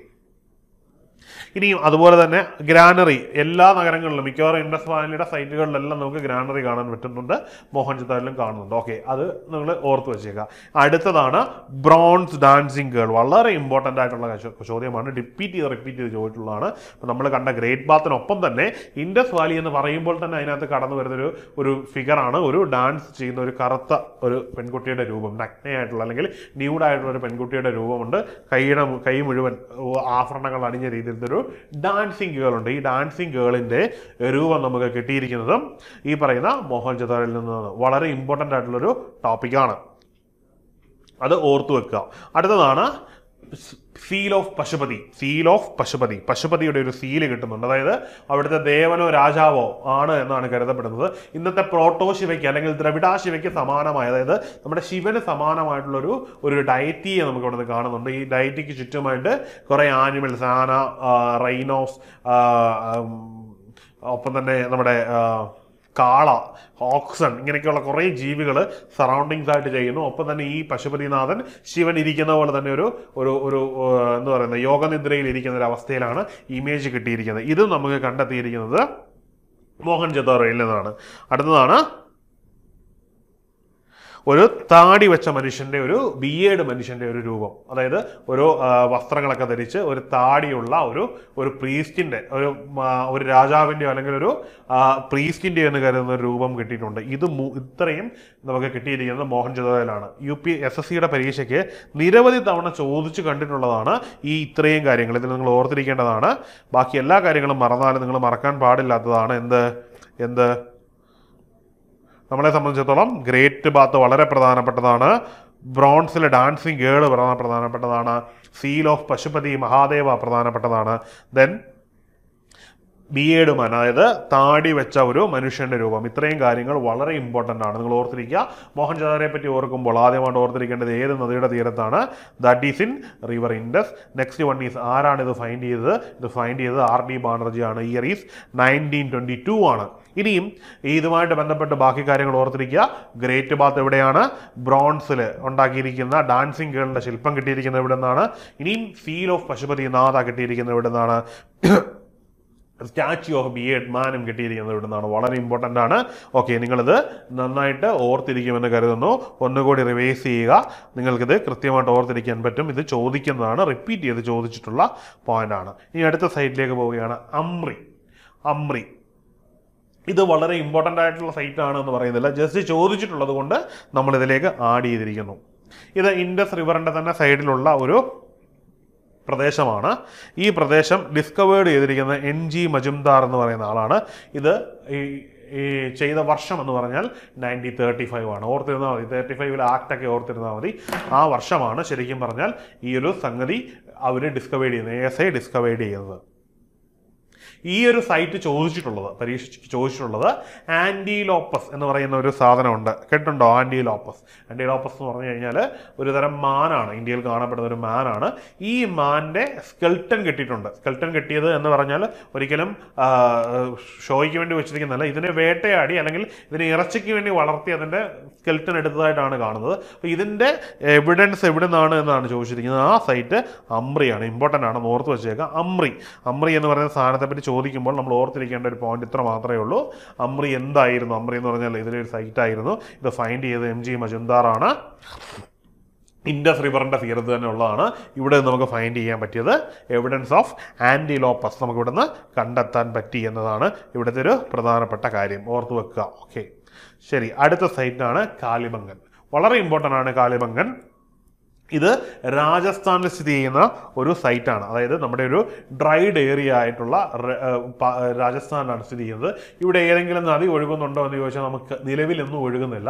ഇനിയും അതുപോലെ തന്നെ ഗ്രാനറി എല്ലാ നഗരങ്ങളിലും മിക്കവാറും ഇൻഡസ് വാലിയുടെ സൈറ്റുകളിലെല്ലാം നമുക്ക് ഗ്രാനറി കാണാൻ പറ്റുന്നുണ്ട് മോഹൻ ചിത്താറിലും കാണുന്നുണ്ട് ഓക്കെ അത് നിങ്ങൾ ഓർത്ത് വെച്ചേക്കുക അടുത്തതാണ് ബ്രോൺസ് ഡാൻസിങ് ഗേൾ വളരെ ഇമ്പോർട്ടൻ്റ് ആയിട്ടുള്ള ചോദ്യമാണ് റിപ്പീറ്റ് ചെയ്ത് റിപ്പീറ്റ് ചെയ്ത് ചോദിച്ചിട്ടുള്ളതാണ് നമ്മൾ കണ്ട ഗ്രേറ്റ് ബാത്തിനൊപ്പം തന്നെ ഇൻഡസ് വാലി എന്ന് പറയുമ്പോൾ തന്നെ അതിനകത്ത് കടന്നു വരുന്നൊരു ഒരു ഫിഗറാണ് ഒരു ഡാൻസ് ചെയ്യുന്ന ഒരു കറുത്ത ഒരു പെൺകുട്ടിയുടെ രൂപം നഗ്നയായിട്ടുള്ള അല്ലെങ്കിൽ ന്യൂഡായിട്ടുള്ള ഒരു പെൺകുട്ടിയുടെ രൂപമുണ്ട് കൈയുടെ കൈ മുഴുവൻ ആഭരണങ്ങൾ അണിഞ്ഞ രീതിയിൽ ഒരു ഡാൻസിങ് ഗേൾ ഉണ്ട് ഈ ഡാൻസിങ് ഗേളിൻ്റെ രൂപം നമുക്ക് കിട്ടിയിരിക്കുന്നതും ഈ പറയുന്ന മോഹൻ ജതോറിൽ നിന്നാണ് വളരെ ഇമ്പോർട്ടൻ്റ് ആയിട്ടുള്ളൊരു ടോപ്പിക്കാണ് അത് ഓർത്തു വെക്കുക അടുത്തതാണ് feel of Pashupati feel of Pashupati പശുപതിയുടെ ഒരു ഫീൽ കിട്ടുന്നുണ്ട് അതായത് അവിടുത്തെ ദേവനോ രാജാവോ ആണ് എന്നാണ് കരുതപ്പെടുന്നത് ഇന്നത്തെ പ്രോട്ടോ ശിവയ്ക്ക് അല്ലെങ്കിൽ ദ്രവിഡാ ശിവയ്ക്ക് സമാനമായ അതായത് നമ്മുടെ ശിവന് സമാനമായിട്ടുള്ള ഒരു ഒരു ഡയറ്റിയെ നമുക്ക് ഇവിടുന്ന് കാണുന്നുണ്ട് ഈ ഡയറ്റിക്ക് ചുറ്റുമായിട്ട് കുറേ ആനിമൽസ് ആന റൈനോസ് ഒപ്പം തന്നെ നമ്മുടെ കാള ഓക്സൺ ഇങ്ങനെയൊക്കെയുള്ള കുറേ ജീവികൾ സറൗണ്ടിങ്സ് ആയിട്ട് ചെയ്യുന്നു ഒപ്പം തന്നെ ഈ പശുപതിനാഥൻ ശിവൻ ഇരിക്കുന്ന പോലെ തന്നെ ഒരു ഒരു ഒരു എന്ന് പറയുന്ന യോഗനിദ്രയിൽ ഇരിക്കുന്ന ഒരു അവസ്ഥയിലാണ് ഇമേജ് കിട്ടിയിരിക്കുന്നത് ഇത് നമുക്ക് കണ്ടെത്തിയിരിക്കുന്നത് മോഹൻ ചെത്തോറയിൽ നിന്നാണ് അടുത്തതാണ് ഒരു താടി വെച്ച മനുഷ്യൻ്റെ ഒരു എഡ് മനുഷ്യൻ്റെ ഒരു രൂപം അതായത് ഒരു വസ്ത്രങ്ങളൊക്കെ ധരിച്ച് ഒരു താടിയുള്ള ഒരു ഒരു പ്രീസ്റ്റിൻ്റെ ഒരു ഒരു രാജാവിൻ്റെ അല്ലെങ്കിൽ ഒരു പ്രീസ്റ്റിൻ്റെ എന്ന് കരുതുന്ന ഒരു രൂപം കിട്ടിയിട്ടുണ്ട് ഇത് ഇത്രയും നമുക്ക് കിട്ടിയിരിക്കുന്നത് മോഹൻ ജോദോയിലാണ് യു പി എസ് എസ് സിയുടെ പരീക്ഷയ്ക്ക് നിരവധി തവണ ചോദിച്ചു കണ്ടിട്ടുള്ളതാണ് ഈ ഇത്രയും കാര്യങ്ങൾ ഇതിൽ നിങ്ങൾ ഓർത്തിരിക്കേണ്ടതാണ് ബാക്കി എല്ലാ കാര്യങ്ങളും മറന്നാലും നിങ്ങൾ മറക്കാൻ പാടില്ലാത്തതാണ് എന്ത് എന്ത് നമ്മളെ സംബന്ധിച്ചിടത്തോളം ഗ്രേറ്റ് ബാത്ത് വളരെ പ്രധാനപ്പെട്ടതാണ് ബ്രോൺസിലെ ഡാൻസിങ് ഗേൾ പ്രധാനപ്പെട്ടതാണ് സീൽ ഓഫ് പശുപതി മഹാദേവ പ്രധാനപ്പെട്ടതാണ് ദെൻ മാൻ അതായത് താടി വെച്ച ഒരു മനുഷ്യന്റെ രൂപം ഇത്രയും കാര്യങ്ങൾ വളരെ ഇമ്പോർട്ടൻ്റ് ആണ് നിങ്ങൾ ഓർത്തിരിക്കുക മോഹൻജാദാരെ പറ്റി ഓർക്കുമ്പോൾ ആദ്യമായിട്ട് ഓർത്തിരിക്കേണ്ടത് ഏത് നദിയുടെ തീരത്താണ് that is in river Indus next one is ആരാണ് ഇത് ഫൈൻഡ് ചെയ്തത് ഇത് ഫൈൻഡ് ചെയ്തത് ആർ ഡി ആണ് year is nineteen twenty two ആണ് ഇനിയും ഇതുമായിട്ട് ബന്ധപ്പെട്ട് ബാക്കി കാര്യങ്ങൾ ഓർത്തിരിക്കുക ഗ്രേറ്റ് ബാത്ത് എവിടെയാണ് ബ്രോൺസിൽ ഉണ്ടാക്കിയിരിക്കുന്ന ഡാൻസിങ് ഗേളിൻ്റെ ശില്പം കിട്ടിയിരിക്കുന്നത് എവിടെ നിന്നാണ് ഇനിയും സീൽ ഓഫ് നാഥ കിട്ടിയിരിക്കുന്നത് എവിടെ നിന്നാണ് സ്റ്റാച്യു ഓഫ് എഡ് മാനം കിട്ടിയിരിക്കുന്നത് ഇവിടെ നിന്നാണ് വളരെ ഇമ്പോർട്ടൻ്റ് ആണ് ഓക്കെ നിങ്ങളിത് നന്നായിട്ട് ഓർത്തിരിക്കുമെന്ന് കരുതുന്നു ഒന്നുകൂടി റിവൈസ് ചെയ്യുക നിങ്ങൾക്കിത് കൃത്യമായിട്ട് ഓർത്തിരിക്കാൻ പറ്റും ഇത് ചോദിക്കുന്നതാണ് റിപ്പീറ്റ് ചെയ്ത് ചോദിച്ചിട്ടുള്ള ആണ് ഇനി അടുത്ത സൈറ്റിലേക്ക് പോവുകയാണ് അമ്രി അമ്രി ഇത് വളരെ ഇമ്പോർട്ടൻ്റ് ആയിട്ടുള്ള സൈറ്റാണ് എന്ന് പറയുന്നില്ല ജസ്റ്റ് ചോദിച്ചിട്ടുള്ളത് കൊണ്ട് നമ്മളിതിലേക്ക് ആഡ് ചെയ്തിരിക്കുന്നു ഇത് ഇൻഡസ് റിവറിൻ്റെ തന്നെ സൈഡിലുള്ള ഒരു പ്രദേശമാണ് ഈ പ്രദേശം ഡിസ്കവേർഡ് ചെയ്തിരിക്കുന്ന എൻ ജി മജുംദാർ എന്ന് പറയുന്ന ആളാണ് ഇത് ഈ ഈ ചെയ്ത വർഷം എന്ന് പറഞ്ഞാൽ നയൻറ്റി തേർട്ടി ഫൈവ് ആണ് ഓർത്തിരുന്നാൽ മതി തേർട്ടി ഫൈവിലെ ആക്ടൊക്കെ ഓർത്തിരുന്നാൽ മതി ആ വർഷമാണ് ശരിക്കും പറഞ്ഞാൽ ഈ ഒരു സംഗതി അവർ ഡിസ്കവേർഡ് ചെയ്യുന്നത് എ എസ് ഐ ഡിസ്കവേർഡ് ചെയ്യുന്നത് ഈ ഒരു സൈറ്റ് ചോദിച്ചിട്ടുള്ളത് പരീക്ഷിച്ച് ചോദിച്ചിട്ടുള്ളത് ആൻറ്റിലോപ്പസ് എന്ന് പറയുന്ന ഒരു സാധനമുണ്ട് കേട്ടുണ്ടോ ആൻറ്റിലോപ്പസ് ആൻറ്റിലോപ്പസ് എന്ന് പറഞ്ഞു കഴിഞ്ഞാൽ ഒരു തരം മാനാണ് ഇന്ത്യയിൽ കാണപ്പെടുന്ന ഒരു മാനാണ് ഈ മാൻ്റെ സ്കെൽട്ടൺ കെട്ടിയിട്ടുണ്ട് സ്കെൽട്ടൺ കെട്ടിയത് എന്ന് പറഞ്ഞാൽ ഒരിക്കലും ഷോയ്ക്ക് വേണ്ടി വെച്ചിരിക്കുന്നതല്ല ഇതിനെ വേട്ടയാടി അല്ലെങ്കിൽ ഇതിനെ ഇറച്ചിക്ക് വേണ്ടി വളർത്തി അതിൻ്റെ സ്കെൽട്ടൺ എടുത്തതായിട്ടാണ് കാണുന്നത് അപ്പോൾ ഇതിൻ്റെ എവിഡൻസ് എവിടെ നിന്നാണ് എന്നാണ് ചോദിച്ചിരിക്കുന്നത് ആ സൈറ്റ് അമ്രിയാണ് ഇമ്പോർട്ടൻ്റ് ആണ് ഓർത്ത് വെച്ചേക്കാം അമ്രി അമ്രി എന്ന് പറയുന്ന സാധനത്തെപ്പറ്റി ചോദിക്കുമ്പോൾ നമ്മൾ ഓർത്തിരിക്കേണ്ട ഒരു പോയിന്റ് ഇത്ര മാത്രമേ ഉള്ളൂ അമ്രി എന്തായിരുന്നു അമ്രി എന്ന് പറഞ്ഞാൽ ഇതിലൊരു സൈറ്റായിരുന്നു ഇത് ഫൈൻഡ് ചെയ്ത് എം ജി ആണ് ഇൻഡസ് റിവറിൻ്റെ തീരത്ത് തന്നെ ഉള്ളതാണ് ഇവിടെ നമുക്ക് ഫൈൻഡ് ചെയ്യാൻ പറ്റിയത് എവിഡൻസ് ഓഫ് ആൻറ്റിലോപ്പസ് നമുക്ക് ഇവിടുന്ന് കണ്ടെത്താൻ പറ്റി എന്നതാണ് ഇവിടുത്തെ ഒരു പ്രധാനപ്പെട്ട കാര്യം ഓർത്തു വെക്കുക ഓക്കെ ശരി അടുത്ത സൈറ്റാണ് കാളിമംഗൻ വളരെ ഇമ്പോർട്ടൻ്റ് ആണ് കാളിമംഗൻ ഇത് രാജസ്ഥാനിൽ സ്ഥിതി ചെയ്യുന്ന ഒരു സൈറ്റാണ് അതായത് നമ്മുടെ ഒരു ഡ്രൈഡ് ഏരിയ ആയിട്ടുള്ള രാജസ്ഥാനിലാണ് സ്ഥിതി ചെയ്യുന്നത് ഇവിടെ ഏതെങ്കിലും നദി ഒഴുകുന്നുണ്ടോ എന്ന് ചോദിച്ചാൽ നമുക്ക് നിലവിലൊന്നും ഒഴുകുന്നില്ല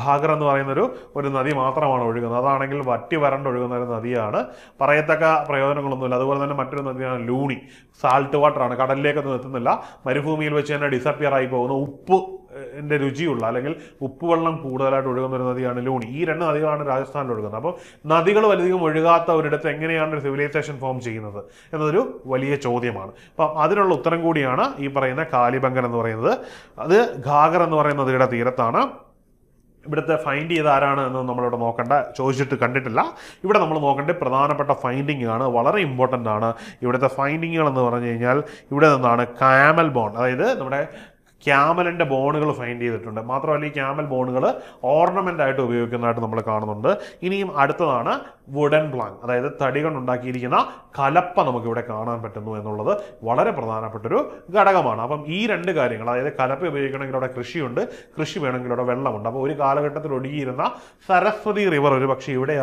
ഘാഗർ എന്ന് പറയുന്നൊരു ഒരു നദി മാത്രമാണ് ഒഴുകുന്നത് അതാണെങ്കിൽ വറ്റി വരണ്ട് ഒഴുകുന്ന ഒരു നദിയാണ് പറയത്തക്ക പ്രയോജനങ്ങളൊന്നുമില്ല അതുപോലെ തന്നെ മറ്റൊരു നദിയാണ് ലൂണി സാൾട്ട് വാട്ടറാണ് കടലിലേക്കൊന്നും എത്തുന്നില്ല മരുഭൂമിയിൽ വെച്ച് തന്നെ ഡിസപ്പിയർ ആയി പോകുന്ന ഉപ്പ് എൻ്റെ രുചിയുള്ള അല്ലെങ്കിൽ ഉപ്പുവെള്ളം കൂടുതലായിട്ട് ഒഴുകുന്ന ഒരു നദിയാണ് ലൂണി ഈ രണ്ട് നദികളാണ് രാജസ്ഥാനിൽ ഒഴുകുന്നത് അപ്പോൾ നദികൾ വലുതികം ഒഴുകാത്ത ഒരിടത്ത് എങ്ങനെയാണ് ഒരു സിവിലൈസേഷൻ ഫോം ചെയ്യുന്നത് എന്നതൊരു വലിയ ചോദ്യമാണ് അപ്പം അതിനുള്ള ഉത്തരം കൂടിയാണ് ഈ പറയുന്ന കാലിബങ്കൻ എന്ന് പറയുന്നത് അത് ഘാഗർ എന്ന് പറയുന്ന നദിയുടെ തീരത്താണ് ഇവിടുത്തെ ഫൈൻഡ് ചെയ്ത് ആരാണ് എന്ന് നമ്മളിവിടെ നോക്കേണ്ട ചോദിച്ചിട്ട് കണ്ടിട്ടില്ല ഇവിടെ നമ്മൾ നോക്കേണ്ട പ്രധാനപ്പെട്ട ഫൈൻഡിങ് ആണ് വളരെ ഇമ്പോർട്ടൻ്റ് ആണ് ഇവിടുത്തെ ഫൈൻഡിങ്ങുകൾ എന്ന് പറഞ്ഞു കഴിഞ്ഞാൽ ഇവിടെ നിന്നാണ് കാമൽ ബോൺ അതായത് നമ്മുടെ ക്യാമലിൻ്റെ ബോണുകൾ ഫൈൻഡ് ചെയ്തിട്ടുണ്ട് മാത്രമല്ല ഈ ക്യാമൽ ബോണുകൾ ഓർണമെൻ്റ് ആയിട്ട് ഉപയോഗിക്കുന്നതായിട്ട് നമ്മൾ കാണുന്നുണ്ട് ഇനിയും അടുത്തതാണ് വുഡൻ പ്ലാങ് അതായത് തടി കൊണ്ടുണ്ടാക്കിയിരിക്കുന്ന കലപ്പ നമുക്കിവിടെ കാണാൻ പറ്റുന്നു എന്നുള്ളത് വളരെ പ്രധാനപ്പെട്ടൊരു ഘടകമാണ് അപ്പം ഈ രണ്ട് കാര്യങ്ങൾ അതായത് കലപ്പ ഉപയോഗിക്കണമെങ്കിൽ അവിടെ കൃഷിയുണ്ട് കൃഷി വേണമെങ്കിൽ അവിടെ വെള്ളമുണ്ട് അപ്പോൾ ഒരു കാലഘട്ടത്തിൽ ഒഴുകിയിരുന്ന സരസ്വതി റിവർ ഒരു പക്ഷേ ഇവിടെ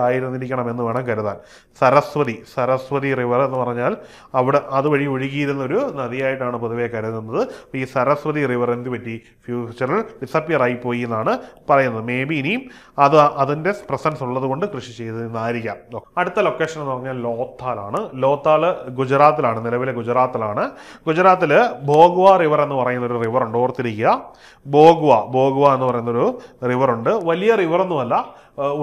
എന്ന് വേണം കരുതാൻ സരസ്വതി സരസ്വതി റിവർ എന്ന് പറഞ്ഞാൽ അവിടെ അതുവഴി ഒഴുകിയിരുന്ന ഒരു നദിയായിട്ടാണ് പൊതുവെ കരുതുന്നത് ഈ സരസ്വതി റിവർ എന്ത് പറ്റി ഫ്യൂച്ചറിൽ ഡിസപ്പിയർ ആയിപ്പോയി എന്നാണ് പറയുന്നത് മേ ബി ഇനിയും അത് അതിൻ്റെ പ്രസൻസ് ഉള്ളതുകൊണ്ട് കൃഷി ചെയ്തതെന്നായിരിക്കാം അടുത്ത ലൊക്കേഷൻ എന്ന് പറഞ്ഞാൽ ലോത്താലാണ് ലോത്താൽ ഗുജറാത്തിലാണ് നിലവിലെ ഗുജറാത്തിലാണ് ഗുജറാത്തിൽ ഭോഗ്വ റിവർ എന്ന് പറയുന്ന ഒരു റിവർ ഉണ്ട് ഓർത്തിരിക്കുക ബോഗ്വ ബോഗ്വ എന്ന് പറയുന്നൊരു ഉണ്ട് വലിയ റിവർ ഒന്നുമല്ല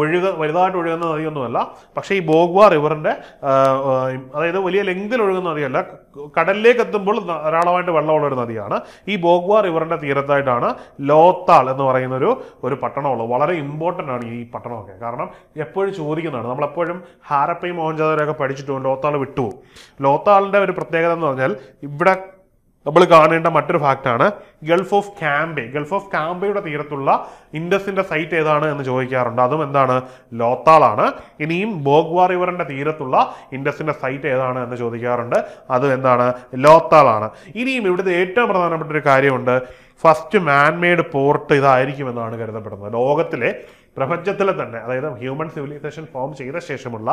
ഒഴുക വലുതായിട്ട് ഒഴുകുന്ന നദിയൊന്നുമല്ല പക്ഷേ ഈ ബോഗ്വ റിവറിൻ്റെ അതായത് വലിയ ലെങ്തിൽ ഒഴുകുന്ന നദിയല്ല കടലിലേക്ക് എത്തുമ്പോൾ ധാരാളമായിട്ട് വെള്ളമുള്ള ഒരു നദിയാണ് ഈ ബോഗ്വ റിവറിൻ്റെ തീരത്തായിട്ടാണ് ലോത്താൾ എന്ന് പറയുന്ന ഒരു ഒരു പട്ടണമുള്ളത് വളരെ ഇമ്പോർട്ടൻ്റ് ആണ് ഈ പട്ടണമൊക്കെ കാരണം എപ്പോഴും ചോദിക്കുന്നതാണ് നമ്മളെപ്പോഴും ഹാരപ്പയും മോഹൻചാദരൊക്കെ പഠിച്ചിട്ടുണ്ട് ലോത്താൾ വിട്ടുപോകും ലോത്താളിൻ്റെ ഒരു പ്രത്യേകത എന്ന് പറഞ്ഞാൽ ഇവിടെ നമ്മൾ കാണേണ്ട മറ്റൊരു ഫാക്റ്റാണ് gulf of Cambay gulf of കാംബെയുടെ തീരത്തുള്ള ഇൻഡസിന്റെ സൈറ്റ് ഏതാണ് എന്ന് ചോദിക്കാറുണ്ട് അതും എന്താണ് ലോത്താളാണ് ഇനിയും ബോഗ്വാ റിവറിന്റെ തീരത്തുള്ള ഇൻഡസിന്റെ സൈറ്റ് ഏതാണ് എന്ന് ചോദിക്കാറുണ്ട് അതും എന്താണ് ലോത്താളാണ് ഇനിയും ഇവിടുത്തെ ഏറ്റവും പ്രധാനപ്പെട്ട ഒരു കാര്യമുണ്ട് ഫസ്റ്റ് മാൻമെയ്ഡ് പോർട്ട് ഇതായിരിക്കുമെന്നാണ് കരുതപ്പെടുന്നത് ലോകത്തിലെ പ്രപഞ്ചത്തിലെ തന്നെ അതായത് ഹ്യൂമൻ സിവിലൈസേഷൻ ഫോം ചെയ്ത ശേഷമുള്ള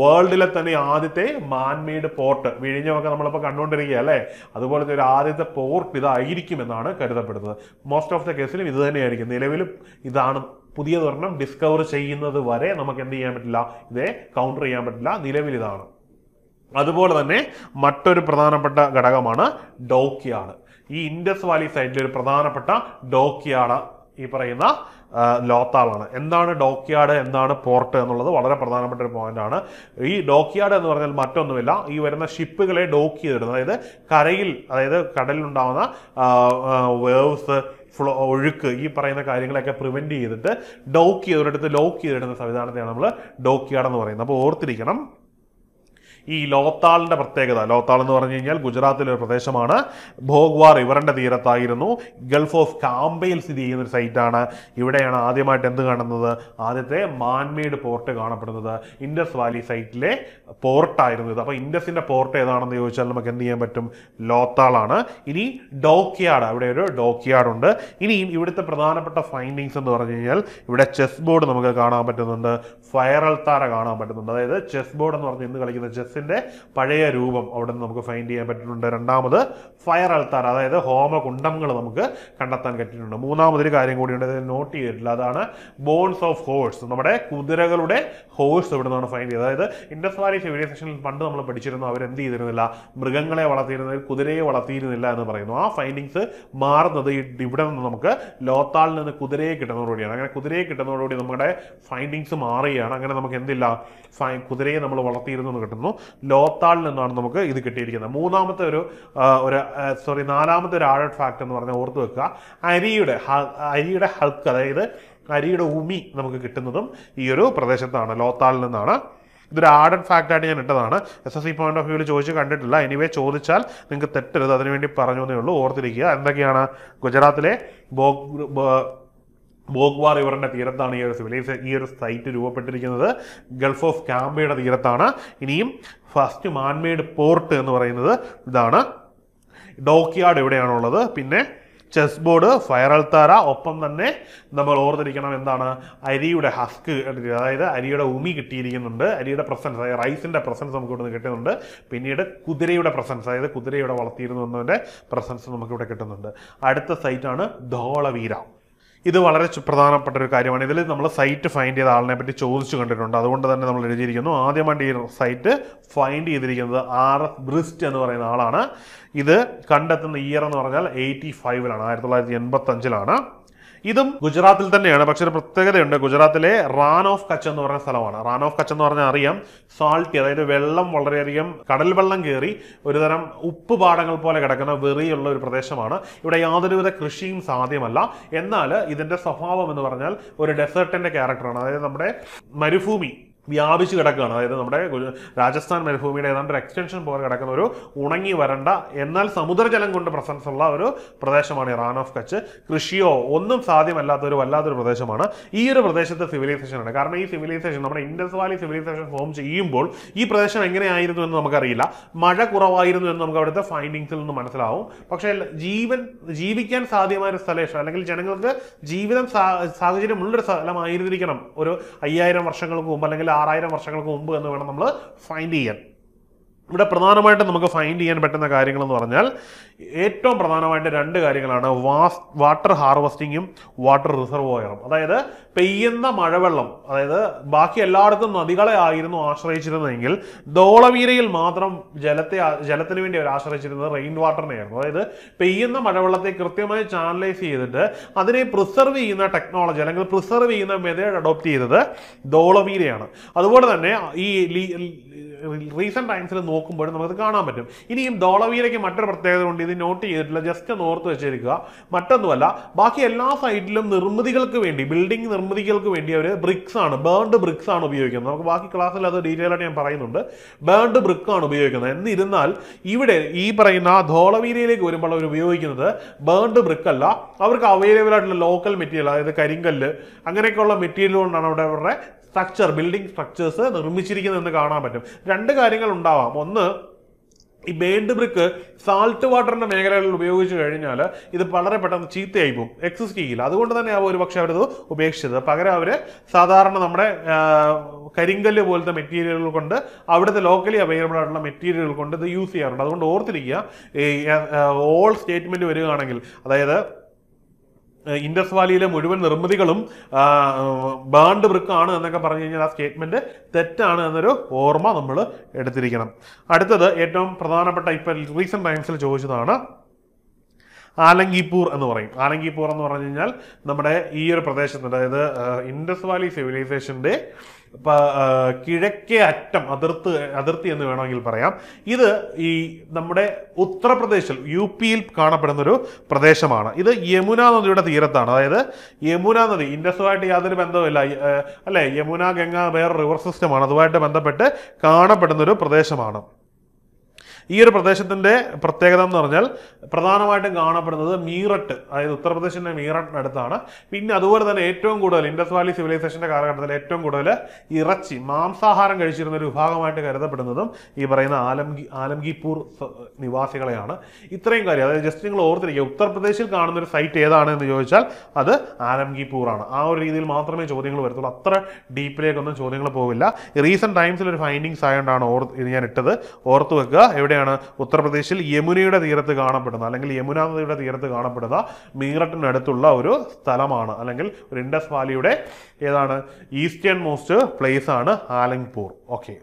വേൾഡിലെ തന്നെ ആദ്യത്തെ മാൻമെയ്ഡ് പോർട്ട് വിഴിഞ്ഞമൊക്കെ നമ്മളിപ്പോൾ കണ്ടുകൊണ്ടിരിക്കുക അല്ലേ അതുപോലെ ഒരു ആദ്യത്തെ പോർട്ട് ഇതായിരിക്കും എന്നാണ് കരുതപ്പെടുന്നത് മോസ്റ്റ് ഓഫ് ദ കേസിലും ഇത് തന്നെയായിരിക്കും നിലവിൽ ഇതാണ് പുതിയ പുതിയതൊരെണ്ണം ഡിസ്കവർ ചെയ്യുന്നത് വരെ നമുക്ക് എന്ത് ചെയ്യാൻ പറ്റില്ല ഇതേ കൗണ്ടർ ചെയ്യാൻ പറ്റില്ല നിലവിൽ ഇതാണ് അതുപോലെ തന്നെ മറ്റൊരു പ്രധാനപ്പെട്ട ഘടകമാണ് ഡോക്കിയാണ് ഈ ഇൻഡസ് വാലി സൈഡിലെ ഒരു പ്രധാനപ്പെട്ട ഡോക്കിയാണ് ഈ പറയുന്ന ലോത്താളാണ് എന്താണ് ഡോക്യാർഡ് എന്താണ് പോർട്ട് എന്നുള്ളത് വളരെ പ്രധാനപ്പെട്ട ഒരു പോയിന്റാണ് ഈ ഡോക്യാർഡ് എന്ന് പറഞ്ഞാൽ മറ്റൊന്നുമില്ല ഈ വരുന്ന ഷിപ്പുകളെ ഡോക്ക് ചെയ്തിടുന്നത് അതായത് കരയിൽ അതായത് കടലിലുണ്ടാവുന്ന വേവ്സ് ഫ്ലോ ഒഴുക്ക് ഈ പറയുന്ന കാര്യങ്ങളൊക്കെ പ്രിവെൻറ്റ് ചെയ്തിട്ട് ഡോക്ക് ഒരിടത്ത് ലോക്ക് ചെയ്തിടുന്ന സംവിധാനത്തെയാണ് നമ്മൾ ഡോക്ക് എന്ന് പറയുന്നത് അപ്പോൾ ഓർത്തിരിക്കണം ഈ ലോത്താളിൻ്റെ പ്രത്യേകത ലോത്താൾ എന്ന് പറഞ്ഞു കഴിഞ്ഞാൽ ഗുജറാത്തിലെ ഒരു പ്രദേശമാണ് ഭോഗ്വാർ റിവറിൻ്റെ തീരത്തായിരുന്നു ഗൾഫ് ഓഫ് കാമ്പയിൽ സ്ഥിതി ചെയ്യുന്ന ഒരു സൈറ്റാണ് ഇവിടെയാണ് ആദ്യമായിട്ട് എന്ത് കാണുന്നത് ആദ്യത്തെ മാൻമേഡ് പോർട്ട് കാണപ്പെടുന്നത് ഇൻഡസ് വാലി സൈറ്റിലെ പോർട്ടായിരുന്നു ഇത് അപ്പോൾ ഇൻഡസിൻ്റെ പോർട്ട് ഏതാണെന്ന് ചോദിച്ചാൽ നമുക്ക് എന്ത് ചെയ്യാൻ പറ്റും ലോത്താളാണ് ഇനി ഡോക്യാർഡ് അവിടെ ഒരു ഡോക്യാർഡ് ഉണ്ട് ഇനിയും ഇവിടുത്തെ പ്രധാനപ്പെട്ട ഫൈൻഡിങ്സ് എന്ന് പറഞ്ഞു കഴിഞ്ഞാൽ ഇവിടെ ചെസ് ബോർഡ് നമുക്ക് കാണാൻ പറ്റുന്നുണ്ട് ഫയറൽത്താര കാണാൻ പറ്റുന്നുണ്ട് അതായത് ചെസ് ബോർഡ് എന്ന് പറഞ്ഞ് ഇന്ന് കളിക്കുന്ന ചെസ് ടെക്സ്റ്റിൻ്റെ പഴയ രൂപം അവിടെ നിന്ന് നമുക്ക് ഫൈൻഡ് ചെയ്യാൻ പറ്റിയിട്ടുണ്ട് രണ്ടാമത് ഫയർ അൾത്താർ അതായത് ഹോമകുണ്ടങ്ങൾ നമുക്ക് കണ്ടെത്താൻ പറ്റിയിട്ടുണ്ട് മൂന്നാമതൊരു കാര്യം കൂടിയുണ്ട് അത് നോട്ട് ചെയ്തിട്ടില്ല അതാണ് ബോൺസ് ഓഫ് ഹോഴ്സ് നമ്മുടെ കുതിരകളുടെ ഹോഴ്സ് ഇവിടെ നിന്നാണ് ഫൈൻഡ് ചെയ്തത് അതായത് ഇൻഡസ് വാലി സിവിലൈസേഷനിൽ പണ്ട് നമ്മൾ പഠിച്ചിരുന്നു അവരെന്ത് ചെയ്തിരുന്നില്ല മൃഗങ്ങളെ വളർത്തിയിരുന്നില്ല കുതിരയെ വളർത്തിയിരുന്നില്ല എന്ന് പറയുന്നു ആ ഫൈൻഡിങ്സ് മാറുന്നത് ഇവിടെ നിന്ന് നമുക്ക് ലോത്താളിൽ നിന്ന് കുതിരയെ കിട്ടുന്നതോടുകൂടിയാണ് അങ്ങനെ കുതിരയെ കിട്ടുന്നതോടുകൂടി നമ്മുടെ ഫൈൻഡിങ്സ് മാറുകയാണ് അങ്ങനെ നമുക്ക് എന്തില്ല കുതിരയെ നമ്മൾ വളർത്തിയിരുന്നു എന്ന് കിട്ടുന്നു ലോത്താളിൽ നിന്നാണ് നമുക്ക് ഇത് കിട്ടിയിരിക്കുന്നത് മൂന്നാമത്തെ ഒരു ഒരു സോറി നാലാമത്തെ ഒരു ആഴ ഫാക്ട് എന്ന് പറഞ്ഞാൽ ഓർത്ത് വെക്കുക അരിയുടെ അരിയുടെ ഹൾക്ക് അതായത് അരിയുടെ ഉമി നമുക്ക് കിട്ടുന്നതും ഈ ഒരു പ്രദേശത്താണ് ലോത്താളിൽ നിന്നാണ് ഇതൊരു ആഡഡ് ഫാക്റ്റായിട്ട് ഞാൻ ഇട്ടതാണ് S S C point of വ്യൂവിൽ ചോദിച്ച് കണ്ടിട്ടില്ല എനിവേ ചോദിച്ചാൽ നിങ്ങൾക്ക് തെറ്റരുത് അതിനുവേണ്ടി പറഞ്ഞു എന്നേ ഉള്ളൂ ഓർത്തിരിക്കുക എന്തൊക്കെയാണ് ഗുജറാത്തിലെ ബോ ബോഗ്വാർ ഇവറിൻ്റെ തീരത്താണ് ഈ ഒരു സിവിലൈസ് ഈ ഒരു സൈറ്റ് രൂപപ്പെട്ടിരിക്കുന്നത് ഗൾഫ് ഓഫ് കാമ്പയുടെ തീരത്താണ് ഇനിയും ഫസ്റ്റ് മാൻമെയ്ഡ് പോർട്ട് എന്ന് പറയുന്നത് ഇതാണ് ഡോക്ക്യാർഡ് എവിടെയാണുള്ളത് പിന്നെ ചെസ് ബോർഡ് ഫയറൽത്താര ഒപ്പം തന്നെ നമ്മൾ ഓർത്തിരിക്കണം എന്താണ് അരിയുടെ ഹസ്ക് അതായത് അരിയുടെ ഉമി കിട്ടിയിരിക്കുന്നുണ്ട് അരിയുടെ പ്രസൻസ് അതായത് റൈസിൻ്റെ പ്രസൻസ് നമുക്ക് ഇവിടെ കിട്ടുന്നുണ്ട് പിന്നീട് കുതിരയുടെ പ്രസൻസ് അതായത് കുതിരയുടെ വളർത്തിയിരുന്നു എന്നതിൻ്റെ പ്രസൻസ് നമുക്കിവിടെ കിട്ടുന്നുണ്ട് അടുത്ത സൈറ്റാണ് ധോളവീര ഇത് വളരെ പ്രധാനപ്പെട്ട ഒരു കാര്യമാണ് ഇതിൽ നമ്മൾ സൈറ്റ് ഫൈൻഡ് ചെയ്ത ആളിനെ പറ്റി ചോദിച്ചു കണ്ടിട്ടുണ്ട് അതുകൊണ്ട് തന്നെ നമ്മൾ എഴുതിയിരിക്കുന്നു ആദ്യമായിട്ട് ഈ സൈറ്റ് ഫൈൻഡ് ചെയ്തിരിക്കുന്നത് ആർ എസ് ബ്രിസ്റ്റ് എന്ന് പറയുന്ന ആളാണ് ഇത് കണ്ടെത്തുന്ന ഇയർ എന്ന് പറഞ്ഞാൽ എയ്റ്റി ഫൈവിലാണ് ആയിരത്തി തൊള്ളായിരത്തി എൺപത്തഞ്ചിലാണ് ഇതും ഗുജറാത്തിൽ തന്നെയാണ് പക്ഷെ ഒരു പ്രത്യേകതയുണ്ട് ഗുജറാത്തിലെ റാൻ ഓഫ് കച്ച് എന്ന് പറഞ്ഞ സ്ഥലമാണ് റാൻ ഓഫ് കച്ച് എന്ന് പറഞ്ഞാൽ അറിയാം സാൾട്ടി അതായത് വെള്ളം വളരെയധികം കടൽ വെള്ളം കയറി ഒരുതരം ഉപ്പ് പാടങ്ങൾ പോലെ കിടക്കുന്ന വെറിയുള്ള ഒരു പ്രദേശമാണ് ഇവിടെ യാതൊരുവിധ കൃഷിയും സാധ്യമല്ല എന്നാൽ ഇതിന്റെ സ്വഭാവം എന്ന് പറഞ്ഞാൽ ഒരു ഡെസേർട്ടിന്റെ ക്യാരക്ടറാണ് അതായത് നമ്മുടെ മരുഭൂമി വ്യാപിച്ച് കിടക്കുകയാണ് അതായത് നമ്മുടെ രാജസ്ഥാൻ മരുഭൂമിയുടെ ഏതാണ്ട് ഒരു എക്സ്റ്റൻഷൻ പോലെ കിടക്കുന്ന ഒരു ഉണങ്ങി വരണ്ട എന്നാൽ സമുദ്രജലം കൊണ്ട് പ്രസൻസ് ഉള്ള ഒരു പ്രദേശമാണ് റാൻ ഓഫ് കച്ച് കൃഷിയോ ഒന്നും സാധ്യമല്ലാത്ത ഒരു വല്ലാത്തൊരു പ്രദേശമാണ് ഈ ഒരു പ്രദേശത്ത് സിവിലൈസേഷൻ ആണ് കാരണം ഈ സിവിലൈസേഷൻ നമ്മുടെ ഇൻഡസ് വാലി സിവിലൈസേഷൻ ഫോം ചെയ്യുമ്പോൾ ഈ പ്രദേശം എങ്ങനെയായിരുന്നു എന്ന് നമുക്കറിയില്ല മഴ കുറവായിരുന്നു എന്ന് നമുക്ക് അവിടുത്തെ ഫൈൻഡിങ്സിൽ നിന്ന് മനസ്സിലാവും പക്ഷേ ജീവൻ ജീവിക്കാൻ സാധ്യമായ ഒരു സ്ഥലേഷ അല്ലെങ്കിൽ ജനങ്ങൾക്ക് ജീവിതം സാഹചര്യമുള്ളൊരു സ്ഥലമായിരുന്നിരിക്കണം ഒരു അയ്യായിരം വർഷങ്ങൾക്ക് മുമ്പ് അല്ലെങ്കിൽ ആറായിരം വർഷങ്ങൾക്ക് മുമ്പ് എന്ന് വേണം നമ്മൾ ഫൈൻഡ് ചെയ്യാൻ ഇവിടെ പ്രധാനമായിട്ട് നമുക്ക് ഫൈൻഡ് ചെയ്യാൻ പറ്റുന്ന കാര്യങ്ങളെന്ന് പറഞ്ഞാൽ ഏറ്റവും പ്രധാനമായിട്ട് രണ്ട് കാര്യങ്ങളാണ് വാസ് വാട്ടർ ഹാർവസ്റ്റിങ്ങും വാട്ടർ റിസർവോയറും അതായത് പെയ്യുന്ന മഴവെള്ളം അതായത് ബാക്കി എല്ലായിടത്തും നദികളെ ആയിരുന്നു ആശ്രയിച്ചിരുന്നതെങ്കിൽ ധോളവീരയിൽ മാത്രം ജലത്തെ ജലത്തിന് വേണ്ടി അവർ ആശ്രയിച്ചിരുന്നത് റെയിൻ വാട്ടറിനെയായിരുന്നു അതായത് പെയ്യുന്ന മഴവെള്ളത്തെ കൃത്യമായി ചാനലൈസ് ചെയ്തിട്ട് അതിനെ പ്രിസർവ് ചെയ്യുന്ന ടെക്നോളജി അല്ലെങ്കിൽ പ്രിസർവ് ചെയ്യുന്ന മെത്തേഡ് അഡോപ്റ്റ് ചെയ്തത് ധോളവീരയാണ് അതുപോലെ തന്നെ ഈ റീസെൻറ്റ് ടൈംസിൽ നോക്കുമ്പോഴും നമുക്കത് കാണാൻ പറ്റും ഇനിയും ധോളവീലയ്ക്ക് മറ്റൊരു പ്രത്യേകത കൊണ്ട് ഇത് നോട്ട് ചെയ്തിട്ടില്ല ജസ്റ്റ് ഓർത്ത് വെച്ചിരിക്കുക മറ്റൊന്നുമല്ല ബാക്കി എല്ലാ സൈഡിലും നിർമ്മിതികൾക്ക് വേണ്ടി ബിൽഡിംഗ് നിർമ്മിതികൾക്ക് വേണ്ടി അവർ ബ്രിക്സ് ആണ് ബേൺഡ് ബ്രിക്സ് ആണ് ഉപയോഗിക്കുന്നത് നമുക്ക് ബാക്കി ക്ലാസ്സിൽ അത് ഡീറ്റെയിൽ ആയിട്ട് ഞാൻ പറയുന്നുണ്ട് ബേൺഡ് ബ്രിക്ക് ആണ് ഉപയോഗിക്കുന്നത് എന്നിരുന്നാൽ ഇവിടെ ഈ പറയുന്ന ധോളവീലയിലേക്ക് വരുമ്പോൾ അവർ ഉപയോഗിക്കുന്നത് ബേൺഡ് ബ്രിക്ക് അല്ല അവർക്ക് അവൈലബിൾ ആയിട്ടുള്ള ലോക്കൽ മെറ്റീരിയൽ അതായത് കരിങ്കല്ല് അങ്ങനെയൊക്കെയുള്ള മെറ്റീരിയൽ കൊണ്ടാണ് അവിടെ അവരുടെ സ്ട്രക്ചർ ബിൽഡിംഗ് സ്ട്രക്ചേഴ്സ് നിർമ്മിച്ചിരിക്കുന്നതെന്ന് കാണാൻ പറ്റും രണ്ട് കാര്യങ്ങൾ ഉണ്ടാവാം ഒന്ന് ഈ ബേഡ് ബ്രിക്ക് സാൾട്ട് വാട്ടറിന്റെ മേഖലകളിൽ ഉപയോഗിച്ച് കഴിഞ്ഞാൽ ഇത് വളരെ പെട്ടെന്ന് ചീത്തയായി പോകും എക്സിസ്റ്റ് ചെയ്യില്ല അതുകൊണ്ട് തന്നെ ആ ഒരു പക്ഷേ അവരത് ഉപേക്ഷിച്ചത് പകരം അവർ സാധാരണ നമ്മുടെ കരിങ്കല്ല് പോലത്തെ മെറ്റീരിയലുകൾ കൊണ്ട് അവിടുത്തെ ലോക്കലി അവൈലബിൾ ആയിട്ടുള്ള മെറ്റീരിയലുകൾ കൊണ്ട് ഇത് യൂസ് ചെയ്യാറുണ്ട് അതുകൊണ്ട് ഓർത്തിരിക്കുക ഈ ഓൾ സ്റ്റേറ്റ്മെന്റ് വരികയാണെങ്കിൽ അതായത് ഇൻഡസ് വാലിയിലെ മുഴുവൻ നിർമ്മിതികളും ബാണ്ട് വൃക്കാണ് എന്നൊക്കെ പറഞ്ഞു കഴിഞ്ഞാൽ ആ സ്റ്റേറ്റ്മെൻറ്റ് തെറ്റാണ് എന്നൊരു ഓർമ്മ നമ്മൾ എടുത്തിരിക്കണം അടുത്തത് ഏറ്റവും പ്രധാനപ്പെട്ട ഇപ്പം റീസെൻറ്റ് ടൈംസിൽ ചോദിച്ചതാണ് ആലങ്കിപ്പൂർ എന്ന് പറയും ആലങ്കിപ്പൂർ എന്ന് പറഞ്ഞു കഴിഞ്ഞാൽ നമ്മുടെ ഈ ഒരു പ്രദേശത്ത് അതായത് ഇൻഡസ് വാലി സിവിലൈസേഷൻ്റെ കിഴക്കേ അറ്റം അതിർത്ത് അതിർത്തി എന്ന് വേണമെങ്കിൽ പറയാം ഇത് ഈ നമ്മുടെ ഉത്തർപ്രദേശിൽ യു പിയിൽ കാണപ്പെടുന്നൊരു പ്രദേശമാണ് ഇത് യമുന നദിയുടെ തീരത്താണ് അതായത് യമുന നദി ഇൻഡസുമായിട്ട് യാതൊരു ബന്ധവുമില്ല അല്ലേ യമുന ഗംഗ വേറെ റിവർ സിസ്റ്റമാണ് അതുമായിട്ട് ബന്ധപ്പെട്ട് കാണപ്പെടുന്നൊരു പ്രദേശമാണ് ഈ ഒരു പ്രദേശത്തിൻ്റെ പ്രത്യേകത എന്ന് പറഞ്ഞാൽ പ്രധാനമായിട്ടും കാണപ്പെടുന്നത് മീററ്റ് അതായത് ഉത്തർപ്രദേശിൻ്റെ അടുത്താണ് പിന്നെ അതുപോലെ തന്നെ ഏറ്റവും കൂടുതൽ ഇൻഡസ് വാലി സിവിലൈസേഷൻ്റെ കാലഘട്ടത്തിൽ ഏറ്റവും കൂടുതൽ ഇറച്ചി മാംസാഹാരം കഴിച്ചിരുന്ന ഒരു വിഭാഗമായിട്ട് കരുതപ്പെടുന്നതും ഈ പറയുന്ന ആലംഗി ആലംഗിപൂർ നിവാസികളെയാണ് ഇത്രയും കാര്യം അതായത് ജസ്റ്റ് നിങ്ങൾ ഓർത്തിരിക്കുക ഉത്തർപ്രദേശിൽ കാണുന്ന ഒരു സൈറ്റ് ഏതാണ് എന്ന് ചോദിച്ചാൽ അത് ആലംഗിപൂറാണ് ആ ഒരു രീതിയിൽ മാത്രമേ ചോദ്യങ്ങൾ വരത്തുള്ളൂ അത്ര ഡീപ്പിലേക്കൊന്നും ചോദ്യങ്ങൾ പോവില്ല റീസെൻറ്റ് ടൈംസിൽ ഒരു ഫൈൻഡിങ്സ് ആയതുകൊണ്ടാണ് ഓർ ഇത് ഞാൻ ഇട്ടത് ഓർത്ത് വെക്കുക എവിടെ ഇവിടെയാണ് ഉത്തർപ്രദേശിൽ യമുനയുടെ തീരത്ത് കാണപ്പെടുന്ന അല്ലെങ്കിൽ യമുന നദിയുടെ തീരത്ത് കാണപ്പെടുന്ന മീററ്റിനടുത്തുള്ള ഒരു സ്ഥലമാണ് അല്ലെങ്കിൽ ഒരു ഇൻഡസ് വാലിയുടെ ഏതാണ് ഈസ്റ്റേൺ മോസ്റ്റ് പ്ലേസ് ആണ് ആലങ്പൂർ ഓക്കെ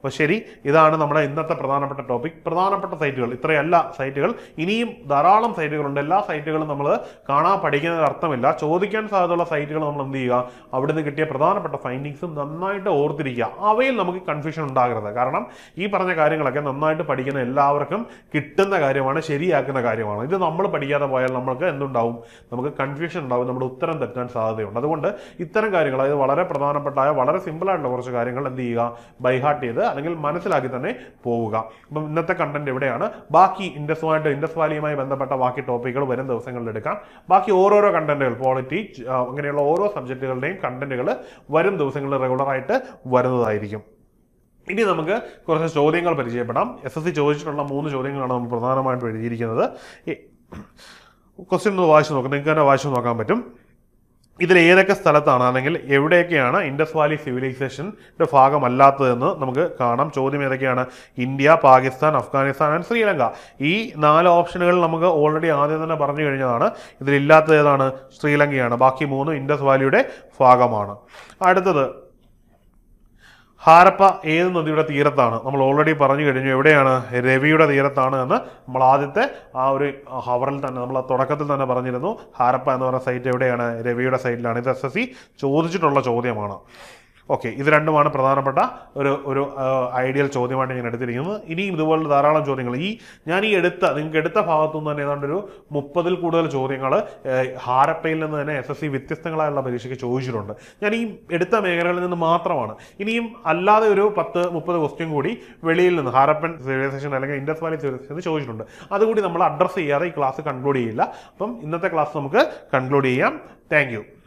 അപ്പോൾ ശരി ഇതാണ് നമ്മുടെ ഇന്നത്തെ പ്രധാനപ്പെട്ട ടോപ്പിക് പ്രധാനപ്പെട്ട സൈറ്റുകൾ ഇത്രയല്ല സൈറ്റുകൾ ഇനിയും ധാരാളം സൈറ്റുകളുണ്ട് എല്ലാ സൈറ്റുകളും നമ്മൾ കാണാൻ പഠിക്കുന്നതിന് അർത്ഥമില്ല ചോദിക്കാൻ സാധ്യതയുള്ള സൈറ്റുകൾ നമ്മൾ എന്ത് ചെയ്യുക അവിടെ നിന്ന് കിട്ടിയ പ്രധാനപ്പെട്ട ഫൈൻഡിങ്സ് നന്നായിട്ട് ഓർത്തിരിക്കുക അവയിൽ നമുക്ക് കൺഫ്യൂഷൻ ഉണ്ടാകരുത് കാരണം ഈ പറഞ്ഞ കാര്യങ്ങളൊക്കെ നന്നായിട്ട് പഠിക്കുന്ന എല്ലാവർക്കും കിട്ടുന്ന കാര്യമാണ് ശരിയാക്കുന്ന കാര്യമാണ് ഇത് നമ്മൾ പഠിക്കാതെ പോയാൽ നമുക്ക് എന്തുണ്ടാവും നമുക്ക് കൺഫ്യൂഷൻ ഉണ്ടാവും നമ്മുടെ ഉത്തരം തെറ്റാൻ സാധ്യതയുണ്ട് അതുകൊണ്ട് ഇത്തരം കാര്യങ്ങൾ അതായത് വളരെ പ്രധാനപ്പെട്ടായ വളരെ സിമ്പിളായിട്ടുള്ള കുറച്ച് കാര്യങ്ങൾ എന്ത് ചെയ്യുക ബൈഹാർട്ട് ചെയ്ത് അല്ലെങ്കിൽ മനസ്സിലാക്കി തന്നെ പോവുക അപ്പം ഇന്നത്തെ കണ്ടന്റ് എവിടെയാണ് ബാക്കി ഇൻഡസുമായിട്ട് ഇൻഡസ് വാലിയുമായി ബന്ധപ്പെട്ട ബാക്കി ടോപ്പിക്കുകൾ വരും ദിവസങ്ങളിൽ എടുക്കാം ബാക്കി ഓരോരോ കണ്ടന്റുകൾ പോളിറ്റി അങ്ങനെയുള്ള ഓരോ സബ്ജക്റ്റുകളുടെയും കണ്ടന്റുകൾ വരും ദിവസങ്ങളിൽ റെഗുലറായിട്ട് വരുന്നതായിരിക്കും ഇനി നമുക്ക് കുറച്ച് ചോദ്യങ്ങൾ പരിചയപ്പെടാം എസ് എസ് സി ചോദിച്ചിട്ടുള്ള മൂന്ന് ചോദ്യങ്ങളാണ് നമ്മൾ പ്രധാനമായിട്ടും എഴുതിയിരിക്കുന്നത് ക്വസ്റ്റ്യൻ ഒന്ന് വായിച്ചു നോക്കാം നിങ്ങൾക്ക് തന്നെ വായിച്ചു നോക്കാൻ പറ്റും ഇതിൽ ഏതൊക്കെ സ്ഥലത്താണ് അല്ലെങ്കിൽ എവിടെയൊക്കെയാണ് ഇൻഡസ് വാലി സിവിലൈസേഷൻ്റെ ഭാഗമല്ലാത്തതെന്ന് നമുക്ക് കാണാം ചോദ്യം ഏതൊക്കെയാണ് ഇന്ത്യ പാകിസ്ഥാൻ അഫ്ഗാനിസ്ഥാൻ ആൻഡ് ശ്രീലങ്ക ഈ നാല് ഓപ്ഷനുകൾ നമുക്ക് ഓൾറെഡി ആദ്യം തന്നെ പറഞ്ഞു കഴിഞ്ഞതാണ് ഇതിലില്ലാത്തത് ഏതാണ് ശ്രീലങ്കയാണ് ബാക്കി മൂന്നും ഇൻഡസ് വാലിയുടെ ഭാഗമാണ് അടുത്തത് ഹാരപ്പ ഏത് നദിയുടെ തീരത്താണ് നമ്മൾ ഓൾറെഡി പറഞ്ഞു കഴിഞ്ഞു എവിടെയാണ് രവിയുടെ തീരത്താണ് എന്ന് നമ്മൾ ആദ്യത്തെ ആ ഒരു ഹവറിൽ തന്നെ നമ്മൾ തുടക്കത്തിൽ തന്നെ പറഞ്ഞിരുന്നു ഹാരപ്പ എന്ന് പറയുന്ന സൈറ്റ് എവിടെയാണ് രവിയുടെ സൈറ്റിലാണ് ഇത് എസ് എസ് സി ചോദിച്ചിട്ടുള്ള ചോദ്യമാണ് ഓക്കെ ഇത് രണ്ടുമാണ് പ്രധാനപ്പെട്ട ഒരു ഒരു ഐഡിയൽ ചോദ്യമായിട്ട് ഞാൻ എടുത്തിരിക്കുന്നത് ഇനിയും ഇതുപോലുള്ള ധാരാളം ചോദ്യങ്ങൾ ഈ ഞാൻ ഈ എടുത്ത നിങ്ങൾക്ക് എടുത്ത ഭാഗത്തു നിന്ന് തന്നെ ഏതാണ്ട് ഒരു മുപ്പതിൽ കൂടുതൽ ചോദ്യങ്ങൾ ഹാരപ്പയിൽ നിന്ന് തന്നെ എസ് എസ് സി വ്യത്യസ്തങ്ങളായുള്ള പരീക്ഷയ്ക്ക് ചോദിച്ചിട്ടുണ്ട് ഞാൻ ഈ എടുത്ത മേഖലകളിൽ നിന്ന് മാത്രമാണ് ഇനിയും അല്ലാതെ ഒരു പത്ത് മുപ്പത് ക്വസ്റ്റ്യൻ കൂടി വെളിയിൽ നിന്ന് ഹാരപ്പൻ സിവിലൈസേഷൻ അല്ലെങ്കിൽ ഇൻഡസ് വാലി സിവിലൈസേഷൻ ചോദിച്ചിട്ടുണ്ട് അതുകൂടി നമ്മൾ അഡ്രസ്സ് ചെയ്യാതെ ഈ ക്ലാസ് കൺക്ലൂഡ് ചെയ്യില്ല അപ്പം ഇന്നത്തെ ക്ലാസ് നമുക്ക് കൺക്ലൂഡ് ചെയ്യാം താങ്ക്